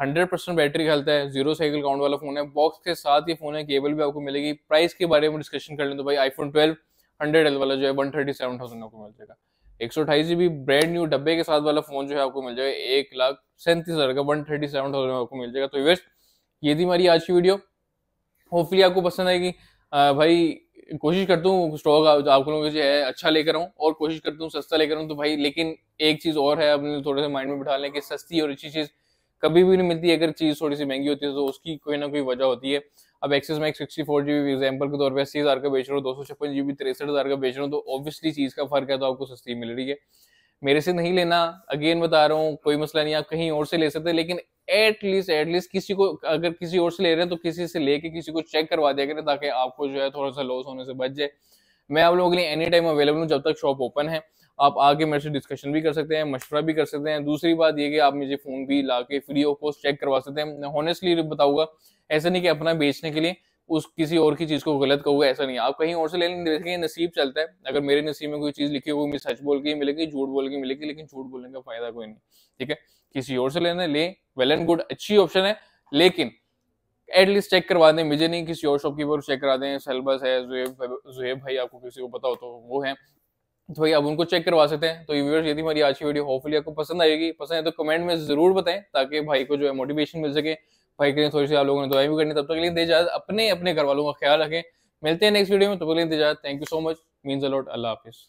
हंड्रेड परसेंट बैटरी घलता है जीरो साइकिल काउंट वाला फोन है बॉक्स के साथ ये फोन है केबल भी आपको मिलेगी प्राइस के बारे में डिस्कशन कर लें तो भाई आईफोन ट्वेल्व हंड्रेड एल वाला जो है वन थर्टी सेवन थाउजेंड आपको मिल जाएगा एक सौ अठाईस बी ब्रांड न्यू डब्बे के साथ वाला फोन जो है आपको मिल जाएगा एक लाख सैंतीस हजार का वन थर्टी सेवन थाउजेंड आपको मिल जाएगा तो ये ये थी हमारी आज की वीडियो होपफुली आपको पसंद आएगी भाई कोशिश करता हूँ स्टॉक आप, लोगों लोगों जो है अच्छा लेकर आऊँ और कोशिश करता हूँ सस्ता लेकर आऊँ तो भाई लेकिन एक चीज़ और है अपने थोड़े से माइंड में बिठा लें कि सस्ती और अच्छी चीज़ कभी भी नहीं मिलती अगर चीज़ थोड़ी सी महंगी होती है तो उसकी कोई ना कोई वजह होती है अब XS max sixty four G example के तौर पर अस्सी हज़ार का बेच रहा हूँ दो सौ छप्पन जी तिरसठ हज़ार का बेच रहा हूँ तो ऑब्वियसली चीज़ का फ़र्क है तो आपको सस्ती मिल रही है मेरे से नहीं लेना अगेन बता रहा हूँ कोई मसला नहीं आप कहीं और से ले सकते लेकिन एटलीस्ट एटलीस्ट किसी को अगर किसी और से ले रहे हैं तो किसी से लेके किसी को चेक करवा दिया करें ताकि आपको जो है थोड़ा सा लॉस होने से बच जाए मैं आप लोगों के लिए एनी टाइम अवेलेबल हूँ जब तक शॉप ओपन है आप आगे मेरे से डिस्कशन भी कर सकते हैं मशवरा भी कर सकते हैं दूसरी बात ये कि आप मुझे फ़ोन भी ला के फ्री ऑफ कॉस्ट चेक करवा सकते हैं मैं हॉनेस्टली ऐसा नहीं कि अपना बेचने के लिए उस किसी और की चीज़ को गलत कहूंगा ऐसा नहीं आप कहीं और से ले लें नसीब चलता है अगर मेरे नसीब में कोई चीज़ लिखी होगी मुझे सच बोल के मिलेगी झूठ बोल के मिलेगी लेकिन झूठ बोलने का फ़ायदा कोई नहीं ठीक है किसी और से लेने ले वेल एंड गुड अच्छी ऑप्शन है लेकिन एटलीस्ट चेक करवा दें मुझे नहीं किसी और शॉपकीपर चेक करा दें सेलबस है जुहेब जुहेब भाई आपको किसी को पता हो तो वो है तो भाई आप उनको चेक करवा सकते हैं तो व्यूअर्स यदि हमारी आज की वीडियो होपफुली आपको पसंद आएगी पसंद है तो कमेंट में जरूर बताएं ताकि भाई को जो है मोटिवेशन मिल सके भाई के लिए थोड़ी सी आप लोगों ने दवाई भी करनी तब तक के लिए इजाजत अपने अपने घर वालों का ख्याल रखें मिलते हैं नेक्स्ट वीडियो में तब तक के लिए इजाजत thank you so much mean a lot Allah हाफिज़